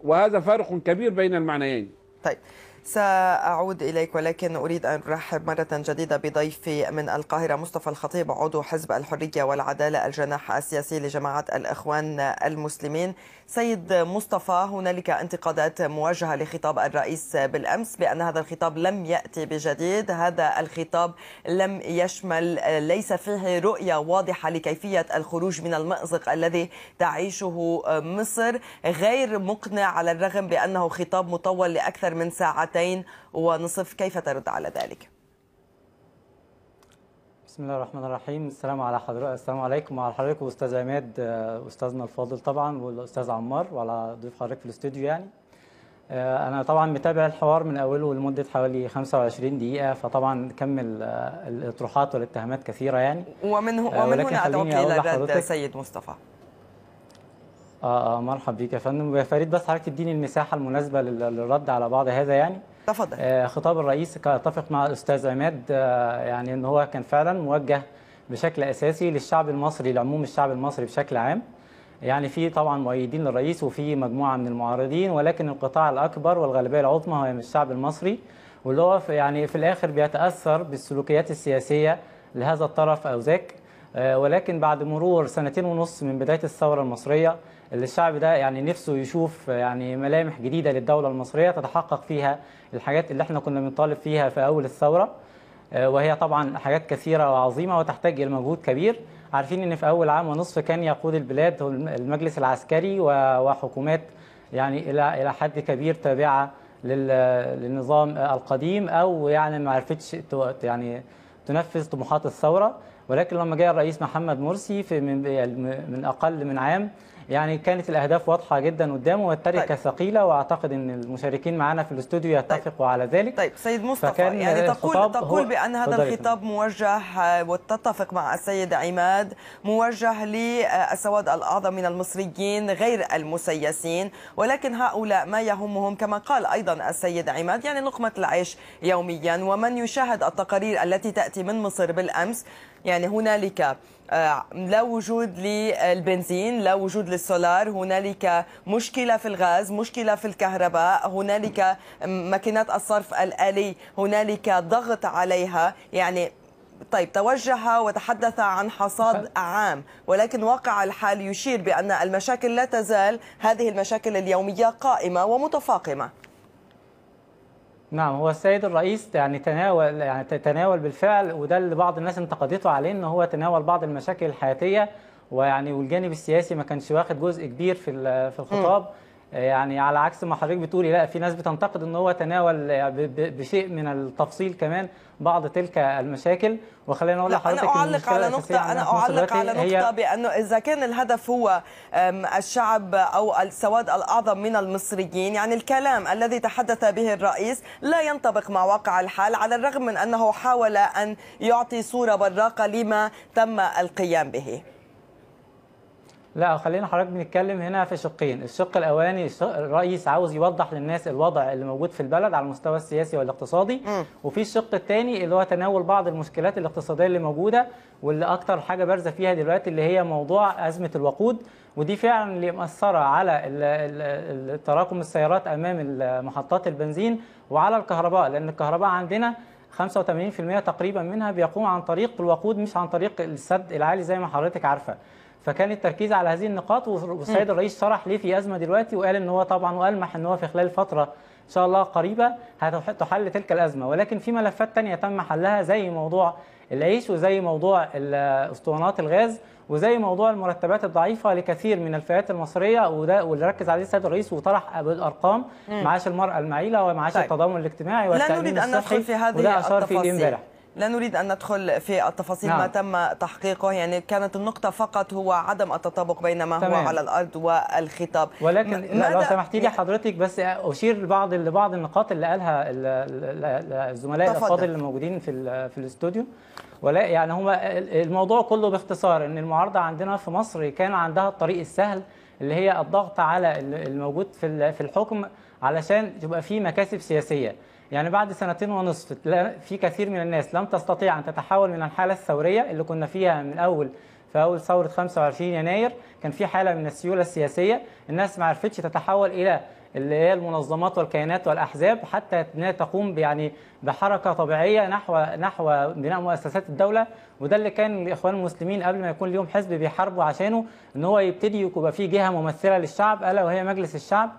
وهذا فارق كبير بين المعنيين طيب سأعود إليك ولكن أريد أن أرحب مرة جديدة بضيفي من القاهرة مصطفى الخطيب عضو حزب الحرية والعدالة الجناح السياسي لجماعة الإخوان المسلمين سيد مصطفى هنالك انتقادات موجهة لخطاب الرئيس بالأمس بأن هذا الخطاب لم يأتي بجديد هذا الخطاب لم يشمل ليس فيه رؤية واضحة لكيفية الخروج من المأزق الذي تعيشه مصر غير مقنع على الرغم بأنه خطاب مطول لأكثر من ساعتين ونصف كيف ترد على ذلك؟ بسم الله الرحمن الرحيم السلام على حضرتك السلام عليكم وعلى حضرتك واستاذ عماد آه، استاذنا الفاضل طبعا والاستاذ عمار وعلى ضيف حضرتك في الاستوديو يعني آه، انا طبعا متابع الحوار من اوله لمده حوالي 25 دقيقه فطبعا كم آه، الاطروحات والاتهامات كثيره يعني ومن ومن هنا ادعوك الى رد سيد مصطفى اه اه مرحب يا فندم ويا فريد بس حضرتك تديني المساحه المناسبه للرد على بعض هذا يعني تفضل آه، خطاب الرئيس اتفق مع الاستاذ عماد آه، يعني ان هو كان فعلا موجه بشكل اساسي للشعب المصري لعموم الشعب المصري بشكل عام يعني في طبعا مؤيدين للرئيس وفي مجموعه من المعارضين ولكن القطاع الاكبر والغالبيه العظمى هو الشعب المصري واللي هو يعني في الاخر بيتاثر بالسلوكيات السياسيه لهذا الطرف او ذاك آه، ولكن بعد مرور سنتين ونص من بدايه الثوره المصريه اللي الشعب ده يعني نفسه يشوف يعني ملامح جديده للدوله المصريه تتحقق فيها الحاجات اللي احنا كنا بنطالب فيها في اول الثوره آه، وهي طبعا حاجات كثيره وعظيمه وتحتاج الى مجهود كبير عارفين ان في اول عام ونصف كان يقود البلاد المجلس العسكري وحكومات يعني الى الى حد كبير تابعه للنظام القديم او يعني ما عرفتش يعني تنفذ طموحات الثوره ولكن لما جاء الرئيس محمد مرسي في من اقل من عام يعني كانت الاهداف واضحه جدا قدامه والتركه طيب. ثقيله واعتقد ان المشاركين معنا في الاستوديو يتفقوا طيب. على ذلك طيب سيد مصطفى يعني تقول تقول بان هذا الخطاب موجه آه، وتتفق مع السيد عماد موجه للسواد آه، الاعظم من المصريين غير المسيسين ولكن هؤلاء ما يهمهم كما قال ايضا السيد عماد يعني لقمه العيش يوميا ومن يشاهد التقارير التي تاتي من مصر بالامس يعني هنالك آه، لا وجود للبنزين لا وجود للسولار هنالك مشكلة في الغاز مشكلة في الكهرباء هنالك ماكينات الصرف الآلي هنالك ضغط عليها يعني طيب توجه وتحدث عن حصاد عام ولكن واقع الحال يشير بأن المشاكل لا تزال هذه المشاكل اليومية قائمة ومتفاقمة نعم هو السيد الرئيس يعني تناول يعني تناول بالفعل وده اللي بعض الناس انتقدته عليه ان هو تناول بعض المشاكل الحياتيه ويعني والجانب السياسي ما كانش واخد جزء كبير في في الخطاب م. يعني على عكس ما حضرتك بتقولي لا في ناس بتنتقد ان هو تناول بشيء من التفصيل كمان بعض تلك المشاكل وخلينا نقول لحضرتك انا اعلق على نقطه انا اعلق على نقطه بانه اذا كان الهدف هو الشعب او السواد الاعظم من المصريين يعني الكلام الذي تحدث به الرئيس لا ينطبق مع واقع الحال على الرغم من انه حاول ان يعطي صوره براقه لما تم القيام به لا خلينا حضرتك بنتكلم هنا في شقين الشق الاولاني الرئيس عاوز يوضح للناس الوضع اللي موجود في البلد على المستوى السياسي والاقتصادي وفي الشق الثاني اللي هو تناول بعض المشكلات الاقتصاديه اللي موجوده واللي اكتر حاجه بارزه فيها دلوقتي اللي هي موضوع ازمه الوقود ودي فعلا اللي مأثرة على تراكم السيارات امام محطات البنزين وعلى الكهرباء لان الكهرباء عندنا 85% تقريبا منها بيقوم عن طريق الوقود مش عن طريق السد العالي زي ما حضرتك عارفه فكان التركيز على هذه النقاط والسيد الرئيس شرح ليه في ازمه دلوقتي وقال ان هو طبعا والمح ان هو في خلال فتره ان شاء الله قريبه هتحل تلك الازمه ولكن في ملفات ثانيه تم حلها زي موضوع العيش وزي موضوع اسطوانات الغاز وزي موضوع المرتبات الضعيفه لكثير من الفئات المصريه وده واللي ركز عليه السيد الرئيس وطرح بالارقام معاش المراه المعيله ومعاش طيب. التضامن الاجتماعي والتامين الصحي لا نريد ان ندخل في هذه التفاصيل امبارح لا نريد أن ندخل في التفاصيل نعم. ما تم تحقيقه يعني كانت النقطة فقط هو عدم التطابق بين ما تمام. هو على الأرض والخطاب ولكن لو سمحتي لي يعني؟ حضرتك بس أشير لبعض لبعض النقاط اللي قالها الزملاء الأفاضل اللي موجودين في في الاستوديو ولا يعني هما الموضوع كله باختصار ان المعارضه عندنا في مصر كان عندها الطريق السهل اللي هي الضغط على الموجود في في الحكم علشان تبقى في مكاسب سياسيه يعني بعد سنتين ونصف في كثير من الناس لم تستطيع أن تتحول من الحالة الثورية اللي كنا فيها من أول في أول ثورة 25 يناير كان في حالة من السيولة السياسية الناس ما عرفتش تتحول إلى اللي هي المنظمات والكيانات والاحزاب حتى انها تقوم يعني بحركه طبيعيه نحو نحو بناء مؤسسات الدوله وده اللي كان الاخوان المسلمين قبل ما يكون ليهم حزب بيحاربوا عشانه ان هو يبتدي يبقى في جهه ممثله للشعب الا وهي مجلس الشعب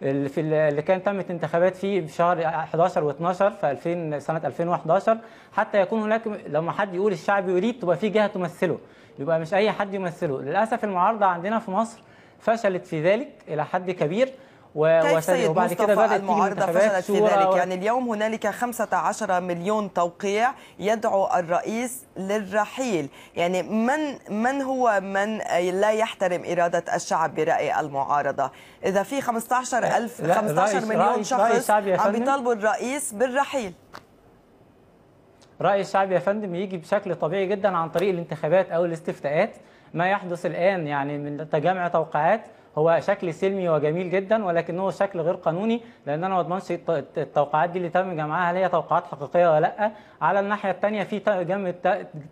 في اللي كان تمت انتخابات فيه في شهر 11 و12 في 2000 سنه 2011 حتى يكون هناك لما حد يقول الشعب يريد تبقى في جهه تمثله يبقى مش اي حد يمثله للاسف المعارضه عندنا في مصر فشلت في ذلك الى حد كبير كيف سيد مصطفى المعارضة فشلت في ذلك يعني اليوم هنالك 15 مليون توقيع يدعو الرئيس للرحيل يعني من من هو من لا يحترم إرادة الشعب برأي المعارضة إذا في 15 ألف 15 مليون شخص عم بيطالبوا الرئيس بالرحيل رأي الشعب يا فندم يجي بشكل طبيعي جدا عن طريق الانتخابات أو الاستفتاءات ما يحدث الآن يعني من تجمع توقيعات هو شكل سلمي وجميل جدا ولكنه شكل غير قانوني لان انا ما اضمنش التوقعات دي اللي تم جمعها هل هي توقعات حقيقيه ولا لا على الناحيه الثانيه في جمع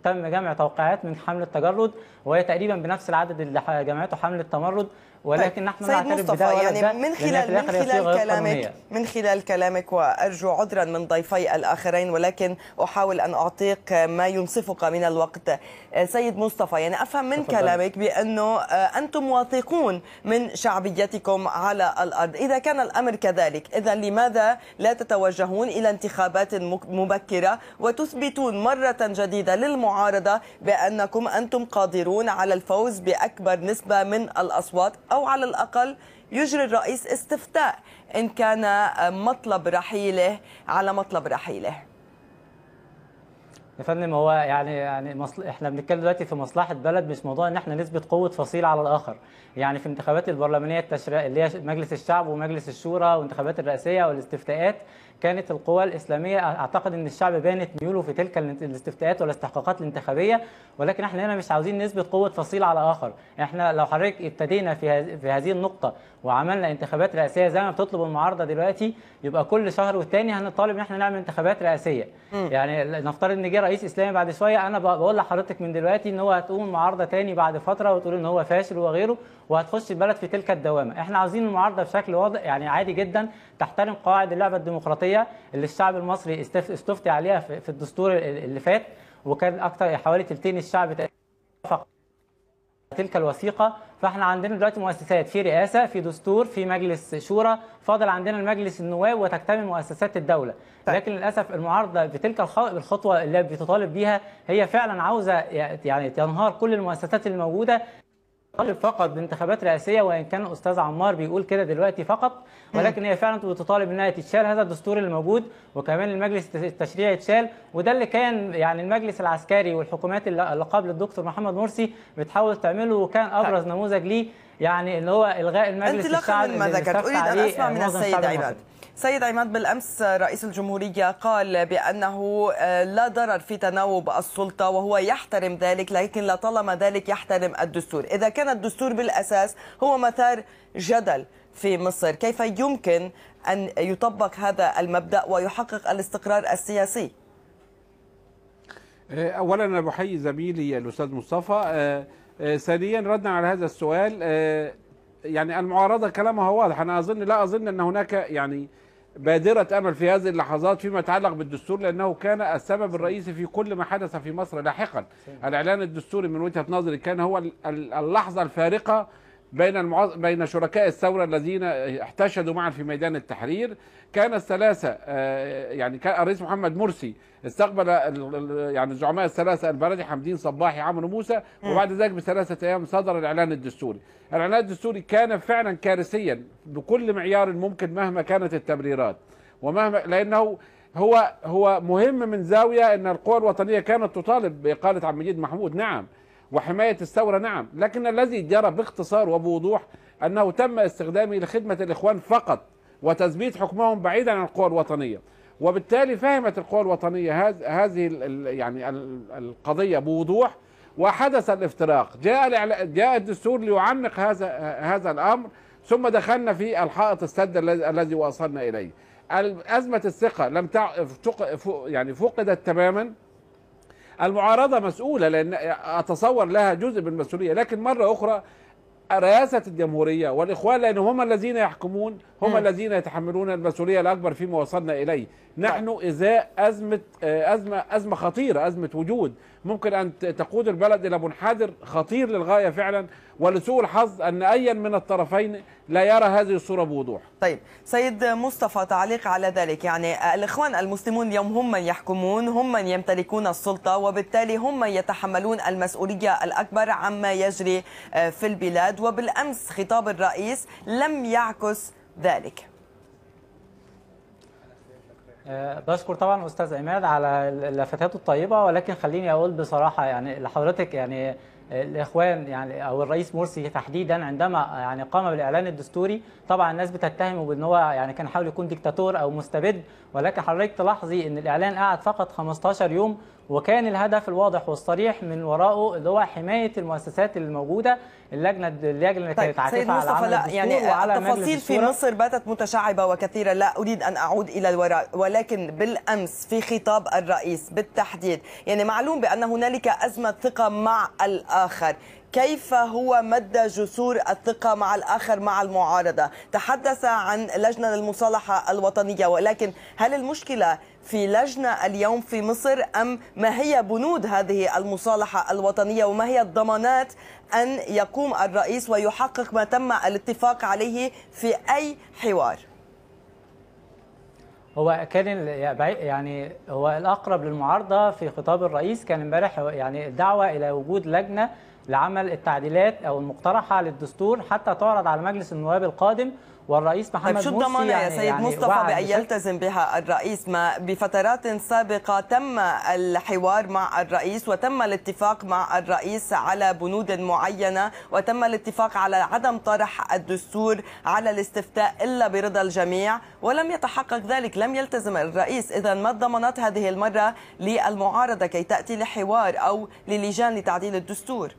تم جمع توقعات من حمله التجرد وهي تقريبا بنفس العدد اللي جمعته حمله التمرد طيب، ولكن نحن سيد مصطفى يعني من خلال من خلال كلامك قرنية. من خلال كلامك وارجو عذرا من ضيفي الاخرين ولكن احاول ان اعطيك ما ينصفك من الوقت سيد مصطفى يعني افهم من تفضل. كلامك بانه آه، انتم واثقون من شعبيتكم على الارض اذا كان الامر كذلك اذا لماذا لا تتوجهون الى انتخابات مبكره وتثبتون مره جديده للمعارضه بانكم انتم قادرون على الفوز باكبر نسبه من الاصوات أو على الأقل يجري الرئيس استفتاء إن كان آه، مطلب رحيله على مطلب رحيله يا فندم هو يعني يعني مصل... احنا بنتكلم دلوقتي في مصلحه بلد مش موضوع ان احنا نثبت قوه فصيل على الاخر يعني في الانتخابات البرلمانيه التشريع اللي هي مجلس الشعب ومجلس الشورى والانتخابات الرئاسيه والاستفتاءات كانت القوى الاسلاميه اعتقد ان الشعب بانت ميوله في تلك الاستفتاءات والاستحقاقات الانتخابيه ولكن احنا هنا مش عاوزين نثبت قوه فصيل على اخر احنا لو حضرتك ابتدينا في هذه النقطه وعملنا انتخابات رئاسيه زي ما بتطلب المعارضه دلوقتي يبقى كل شهر والتاني هنطالب ان احنا نعمل انتخابات رئاسيه م. يعني نفترض ان جه رئيس اسلامي بعد شويه انا بقول لحضرتك من دلوقتي ان هو هتقوم معارضه تاني بعد فتره وتقول ان هو فاشل وغيره وهتخش البلد في تلك الدوامه احنا عايزين المعارضه بشكل واضح يعني عادي جدا تحترم قواعد اللعبه الديمقراطيه اللي الشعب المصري استفتي عليها في الدستور اللي فات وكان اكتر حوالي ثلثين الشعب تقريبا تلك الوثيقه فاحنا عندنا دلوقتي مؤسسات في رئاسه في دستور في مجلس شورى فاضل عندنا المجلس النواب وتكتمل مؤسسات الدوله طيب. لكن للاسف المعارضه بتلك الخطوه اللي بتطالب بيها هي فعلا عاوزه يعني تنهار كل المؤسسات الموجوده تطالب فقط بانتخابات رئاسيه وان كان الاستاذ عمار بيقول كده دلوقتي فقط ولكن هي فعلا بتطالب انها تتشال هذا الدستور اللي موجود وكمان المجلس التشريعي يتشال وده اللي كان يعني المجلس العسكري والحكومات اللي قبل الدكتور محمد مرسي بتحاول تعمله وكان ابرز طيب. نموذج ليه يعني اللي هو الغاء المجلس الشعبي انطلاقا من ما ذكرت اريد ان اسمع من السيد عباد سيد عماد بالأمس رئيس الجمهورية قال بأنه آه، لا ضرر في تناوب السلطة وهو يحترم ذلك لكن لطالما ذلك يحترم الدستور إذا كان الدستور بالأساس هو مثار جدل في مصر كيف يمكن أن يطبق هذا المبدأ ويحقق الاستقرار السياسي آه، أولا أنا بحيي زميلي الأستاذ مصطفى آه، ثانيا ردا على هذا السؤال يعني المعارضه كلامها واضح انا اظن لا اظن ان هناك يعني بادرة أمل في هذه اللحظات فيما يتعلق بالدستور لأنه كان السبب الرئيسي في كل ما حدث في مصر لاحقا الإعلان الدستوري من وجهة نظري كان هو اللحظة الفارقة بين المعظ... بين شركاء الثوره الذين احتشدوا معا في ميدان التحرير كان الثلاثه آه، يعني كان الرئيس محمد مرسي استقبل يعني الزعماء الثلاثه البلدي حمدين صباحي عمرو موسى وبعد ذلك بثلاثه ايام صدر الاعلان الدستوري. الاعلان الدستوري كان فعلا كارثيا بكل معيار ممكن مهما كانت التبريرات ومهما لانه هو هو مهم من زاويه ان القوى الوطنيه كانت تطالب باقاله عبد المجيد محمود نعم وحماية الثورة نعم لكن الذي جرى باختصار وبوضوح أنه تم استخدامه لخدمة الإخوان فقط وتثبيت حكمهم بعيدا عن القوى الوطنية وبالتالي فهمت القوى الوطنية هذه يعني القضية بوضوح وحدث الافتراق جاء جاء الدستور ليعمق هذا هذا الأمر ثم دخلنا في الحائط السد الذي وصلنا إليه أزمة الثقة لم تع... يعني فقدت تماما المعارضة مسؤولة لأن أتصور لها جزء من المسؤولية لكن مرة أخرى رئاسة الجمهورية والإخوان لأن هم الذين يحكمون هم م. الذين يتحملون المسؤولية الأكبر فيما وصلنا إليه طيب. نحن ازاء ازمه آه، ازمه ازمه خطيره ازمه وجود ممكن ان تقود البلد الى منحدر خطير للغايه فعلا ولسوء الحظ ان ايا من الطرفين لا يرى هذه الصوره بوضوح. طيب سيد مصطفى تعليق على ذلك يعني الاخوان المسلمون اليوم هم من يحكمون هم من يمتلكون السلطه وبالتالي هم من يتحملون المسؤوليه الاكبر عما يجري آه، في البلاد وبالامس خطاب الرئيس لم يعكس ذلك. آه، بشكر طبعا استاذ عماد على اللفتات الطيبه ولكن خليني اقول بصراحه يعني لحضرتك يعني آه، الاخوان يعني او الرئيس مرسي تحديدا عندما يعني قام بالاعلان الدستوري طبعا الناس بتتهمه بان هو يعني كان حاول يكون ديكتاتور او مستبد ولكن حضرتك تلاحظي ان الاعلان قعد فقط 15 يوم وكان الهدف الواضح والصريح من ورائه اللي هو حمايه المؤسسات الموجوده اللجنه اللجنه اللي طيب كانت عاكفه على عمل لا يعني وعلى التفاصيل في مصر باتت متشعبه وكثيره لا اريد ان اعود الى الوراء ولكن بالامس في خطاب الرئيس بالتحديد يعني معلوم بان هنالك ازمه ثقه مع الاخر كيف هو مد جسور الثقة مع الآخر مع المعارضة تحدث عن لجنة المصالحة الوطنية ولكن هل المشكلة في لجنة اليوم في مصر أم ما هي بنود هذه المصالحة الوطنية وما هي الضمانات أن يقوم الرئيس ويحقق ما تم الاتفاق عليه في أي حوار هو كان يعني هو الأقرب للمعارضة في خطاب الرئيس كان امبارح يعني الدعوة إلى وجود لجنة لعمل التعديلات أو المقترحة للدستور حتى تعرض على مجلس النواب القادم والرئيس محمد طيب شو الضمانه يعني يا سيد يعني مصطفى بان يلتزم بها الرئيس ما بفترات سابقه تم الحوار مع الرئيس وتم الاتفاق مع الرئيس على بنود معينه وتم الاتفاق على عدم طرح الدستور على الاستفتاء الا برضا الجميع ولم يتحقق ذلك لم يلتزم الرئيس اذا ما الضمانات هذه المره للمعارضه كي تاتي لحوار او للجان لتعديل الدستور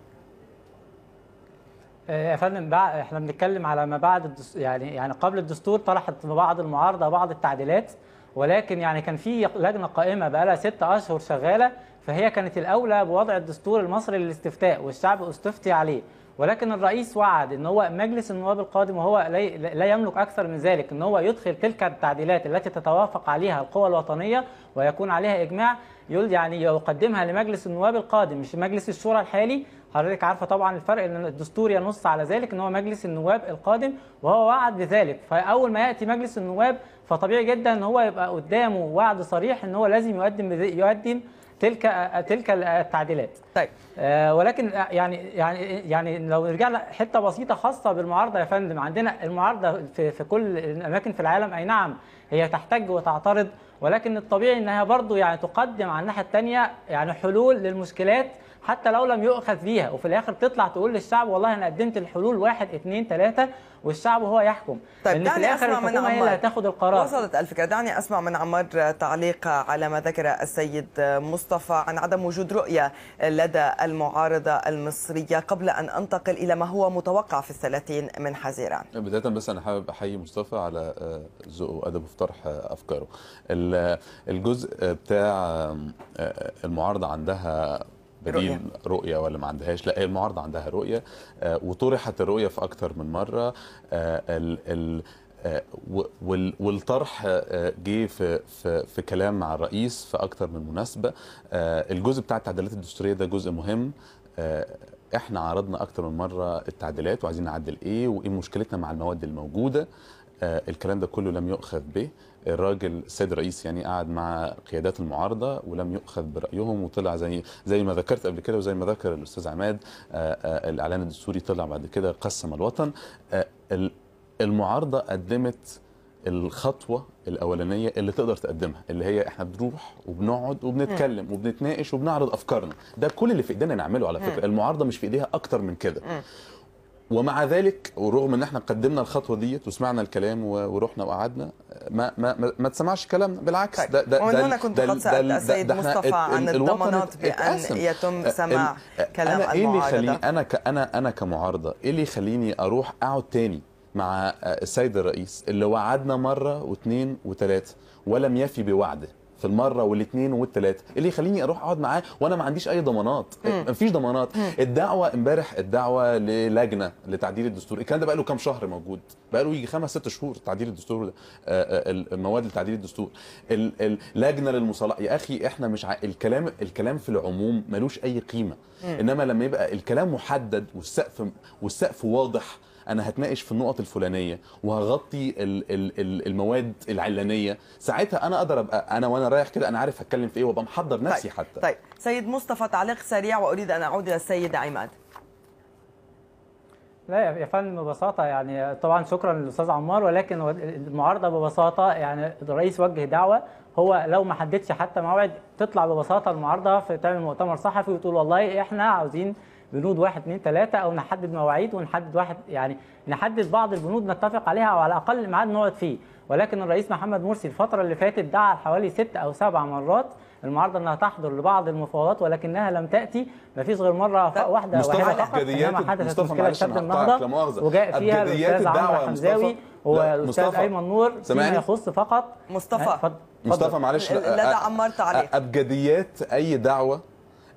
آه، يا فندم احنا بنتكلم على ما بعد يعني يعني قبل الدستور طرحت بعض المعارضه بعض التعديلات ولكن يعني كان في لجنه قائمه بقى لها ست اشهر شغاله فهي كانت الاولى بوضع الدستور المصري للاستفتاء والشعب استفتي عليه ولكن الرئيس وعد ان هو مجلس النواب القادم وهو لا يملك اكثر من ذلك ان هو يدخل تلك التعديلات التي تتوافق عليها القوى الوطنيه ويكون عليها اجماع يعني يقدمها لمجلس النواب القادم مش مجلس الشورى الحالي حضرتك عارفه طبعا الفرق ان الدستور ينص على ذلك ان هو مجلس النواب القادم وهو وعد بذلك فاول ما ياتي مجلس النواب فطبيعي جدا ان هو يبقى قدامه وعد صريح ان هو لازم يقدم يقدم تلك تلك التعديلات طيب آه، ولكن آه، يعني يعني يعني لو رجعنا حته بسيطه خاصه بالمعارضه يا فندم عندنا المعارضه في, في كل الاماكن في العالم اي نعم هي تحتج وتعترض ولكن الطبيعي انها برضو يعني تقدم على الناحيه الثانيه يعني حلول للمشكلات حتى لو لم يؤخذ فيها وفي الاخر تطلع تقول للشعب والله انا قدمت الحلول واحد اثنين ثلاثه والشعب هو يحكم طيب لان في الاخر الحكومه هي اللي هتاخد القرار وصلت الفكره دعني اسمع من عمار تعليق على ما ذكر السيد مصطفى عن عدم وجود رؤيه لدى المعارضه المصريه قبل ان انتقل الى ما هو متوقع في الثلاثين من حزيران بدايه بس انا حابب احيي مصطفى على آه، ذوقه وادبه في طرح آه، افكاره آه، الجزء بتاع المعارضه عندها بديل رؤية. ولا ما عندهاش لا هي المعارضه عندها رؤيه آه، وطرحت الرؤيه في أكثر من مره آه، آه، والطرح جه في, في في كلام مع الرئيس في أكثر من مناسبه الجزء بتاع التعديلات الدستوريه ده جزء مهم احنا عرضنا اكتر من مره التعديلات وعايزين نعدل ايه وايه مشكلتنا مع المواد الموجوده الكلام ده كله لم يؤخذ به الراجل السيد الرئيس يعني قعد مع قيادات المعارضه ولم يؤخذ برايهم وطلع زي زي ما ذكرت قبل كده وزي ما ذكر الاستاذ عماد آه، آه، الاعلان الدستوري طلع بعد كده قسم الوطن آه، المعارضه قدمت الخطوه الاولانيه اللي تقدر تقدمها اللي هي احنا بنروح وبنقعد وبنتكلم م. وبنتناقش وبنعرض افكارنا ده كل اللي في ايدينا نعمله على فكره م. المعارضه مش في ايديها اكتر من كده م. ومع ذلك ورغم ان احنا قدمنا الخطوه ديت وسمعنا الكلام ورحنا وقعدنا ما ما ما تسمعش كلامنا بالعكس طيب. ده ده ومن هنا كنت قد سالت السيد مصطفى عن الضمانات بان يتم سماع كلام أنا إيه اللي يخليني انا ك انا انا كمعارضه ايه اللي يخليني اروح اقعد تاني مع السيد الرئيس اللي وعدنا مره واثنين وثلاثه ولم يفي بوعده في المره والاثنين والثلاثه اللي يخليني اروح اقعد معاه وانا ما عنديش اي ضمانات مفيش ضمانات الدعوه امبارح الدعوه للجنه لتعديل الدستور الكلام ده بقى له كام شهر موجود بقى له يجي خمس ست شهور تعديل الدستور ده آه، آه، المواد لتعديل الدستور اللجنه للمصالحه يا اخي احنا مش ع... الكلام الكلام في العموم ملوش اي قيمه انما لما يبقى الكلام محدد والسقف والسقف واضح انا هتناقش في النقط الفلانيه وهغطي المواد العلانيه ساعتها انا اقدر ابقى انا وانا رايح كده انا عارف هتكلم في ايه وابقى محضر نفسي طيب. حتى طيب سيد مصطفى تعليق سريع واريد ان اعود الى السيد عماد لا يا فندم ببساطة يعني طبعا شكرا للأستاذ عمار ولكن المعارضة ببساطة يعني الرئيس وجه دعوة هو لو ما حددش حتى موعد تطلع ببساطة المعارضة في تعمل مؤتمر صحفي وتقول والله احنا عاوزين بنود 1 2 3 او نحدد مواعيد ونحدد واحد يعني نحدد بعض البنود نتفق عليها او على الاقل ميعاد نقعد فيه ولكن الرئيس محمد مرسي الفتره اللي فاتت دعا حوالي ست او سبع مرات المعارضه انها تحضر لبعض المفاوضات ولكنها لم تاتي ما فيش غير مره واحده مصطفى واحده مصطفى انما حدثت مشكله بشكل النهضه وجاء فيها الاستاذ عمرو حمزاوي والاستاذ ايمن نور فيما يخص فقط مصطفى مصطفى معلش لا, لا, لا عمرت عليه ابجديات اي دعوه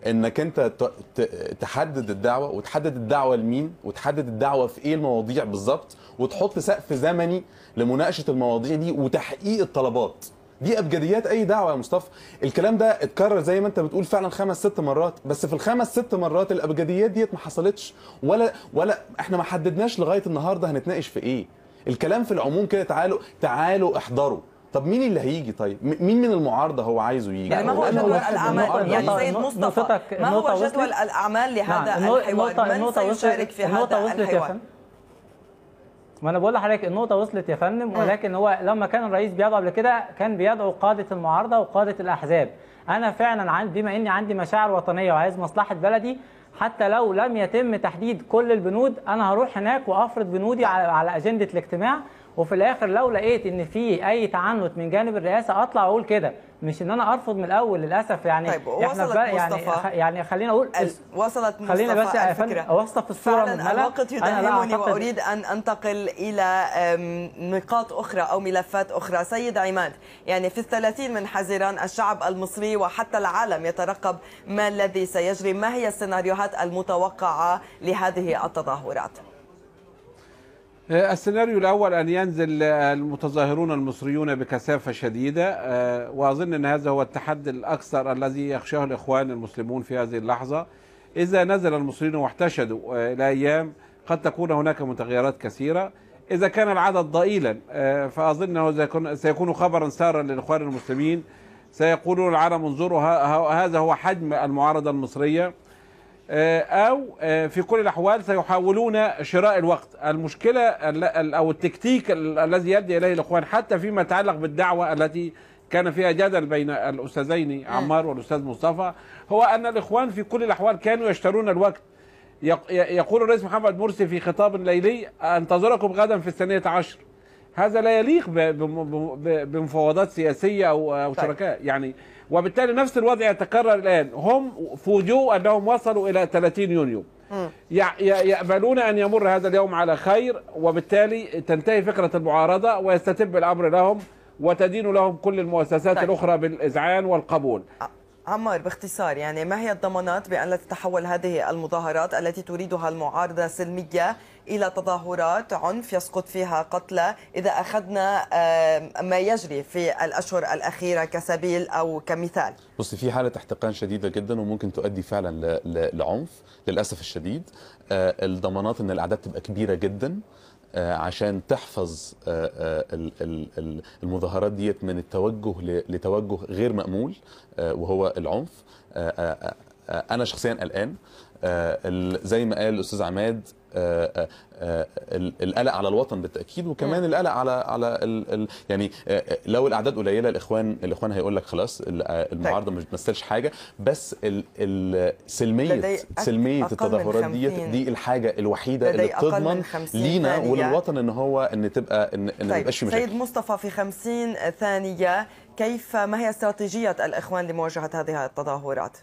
انك انت تحدد الدعوه وتحدد الدعوه لمين وتحدد الدعوه في ايه المواضيع بالظبط وتحط سقف زمني لمناقشه المواضيع دي وتحقيق الطلبات دي ابجديات اي دعوه يا مصطفى الكلام ده اتكرر زي ما انت بتقول فعلا خمس ست مرات بس في الخمس ست مرات الابجديات ديت ما حصلتش ولا ولا احنا ما حددناش لغايه النهارده هنتناقش في ايه الكلام في العموم كده تعالوا تعالوا احضروا طب مين اللي هيجي طيب مين من المعارضه هو عايزه يجي يعني ما هو جدول الاعمال يعني سيد مصطفى ما هو جدول الاعمال لهذا نعم، الحوار من سيشارك في هذا الحوار ما انا بقول لحضرتك النقطه وصلت يا فندم آه. ولكن هو لما كان الرئيس بيدعو قبل كده كان بيدعو قاده المعارضه وقاده الاحزاب انا فعلا عندي بما اني عندي مشاعر وطنيه وعايز مصلحه بلدي حتى لو لم يتم تحديد كل البنود انا هروح هناك وافرض بنودي على اجنده الاجتماع وفي الاخر لو لقيت ان في اي تعنت من جانب الرئاسه اطلع اقول كده مش ان انا ارفض من الاول للاسف يعني طيب احنا وصلت يعني مصطفى يعني خلينا اقول ال... وصلت خلينا بس اوصف الصوره من الوقت يدهمني واريد ان انتقل الى نقاط اخرى او ملفات اخرى سيد عماد يعني في الثلاثين من حزيران الشعب المصري وحتى العالم يترقب ما الذي سيجري ما هي السيناريوهات المتوقعه لهذه التظاهرات آه، السيناريو الأول أن ينزل آه، المتظاهرون المصريون بكثافة شديدة آه، وأظن أن هذا هو التحدي الأكثر الذي يخشاه الإخوان المسلمون في هذه اللحظة إذا نزل المصريون واحتشدوا إلى أيام قد تكون هناك متغيرات كثيرة إذا كان العدد ضئيلا فأظن أنه سيكون خبرا سارا للإخوان المسلمين سيقولون العالم انظروا هذا هو حجم المعارضة المصرية آه، او آه، في كل الاحوال سيحاولون شراء الوقت المشكله او التكتيك الذي يدي اليه الاخوان حتى فيما يتعلق بالدعوه التي كان فيها جدل بين الاستاذين عمار والاستاذ مصطفى هو ان الاخوان في كل الاحوال كانوا يشترون الوقت يقول الرئيس محمد مرسي في خطاب ليلي انتظركم غدا في الثانية عشر هذا لا يليق بمفاوضات سياسية أو طيب. شركاء يعني وبالتالي نفس الوضع يتكرر الآن هم فوجوا أنهم وصلوا إلى 30 يونيو يأملون أن يمر هذا اليوم على خير وبالتالي تنتهي فكرة المعارضة ويستتب الأمر لهم وتدين لهم كل المؤسسات طيب. الأخرى بالإذعان والقبول عمار باختصار يعني ما هي الضمانات بأن لا تتحول هذه المظاهرات التي تريدها المعارضة سلمية إلى تظاهرات عنف يسقط فيها قتلى إذا أخذنا ما يجري في الأشهر الأخيرة كسبيل أو كمثال بص في حالة احتقان شديدة جدا وممكن تؤدي فعلا لعنف للأسف الشديد آه، الضمانات أن الأعداد تبقى كبيرة جدا آه، عشان تحفظ آه، آه، المظاهرات ديت من التوجه لتوجه غير مأمول وهو العنف انا شخصيا قلقان زي ما قال الاستاذ عماد آه، آه، آه، القلق على الوطن بالتاكيد وكمان نعم. القلق على على يعني لو الاعداد قليله الاخوان الاخوان هيقول لك خلاص طيب. المعارضه ما مش بتمثلش حاجه بس سلميه سلميه التظاهرات دي دي الحاجه الوحيده اللي بتضمن لينا وللوطن ان هو ان تبقى ان, إن طيب. يبقاش في مشاكل سيد مصطفى في 50 ثانيه كيف ما هي استراتيجيه الاخوان لمواجهه هذه التظاهرات؟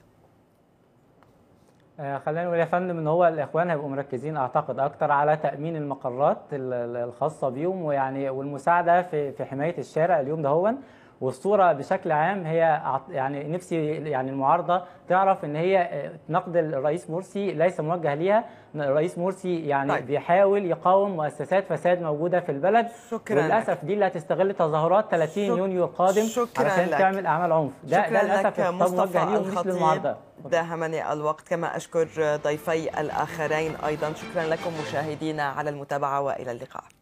آه، خلينا نقول يا فندم ان هو الاخوان هيبقوا مركزين اعتقد اكتر على تامين المقرات الخاصه بيهم ويعني والمساعده في في حمايه الشارع اليوم ده هون والصوره بشكل عام هي يعني نفسي يعني المعارضه تعرف ان هي آه، نقد الرئيس مرسي ليس موجه ليها الرئيس مرسي يعني طيب. بيحاول يقاوم مؤسسات فساد موجوده في البلد شكرا وللاسف دي اللي هتستغل تظاهرات 30 شك... يونيو القادم عشان لك. تعمل اعمال عنف ده شكرا ده للاسف لك مصطفى الخطيب داهمني الوقت كما اشكر ضيفي الاخرين ايضا شكرا لكم مشاهدينا على المتابعه والى اللقاء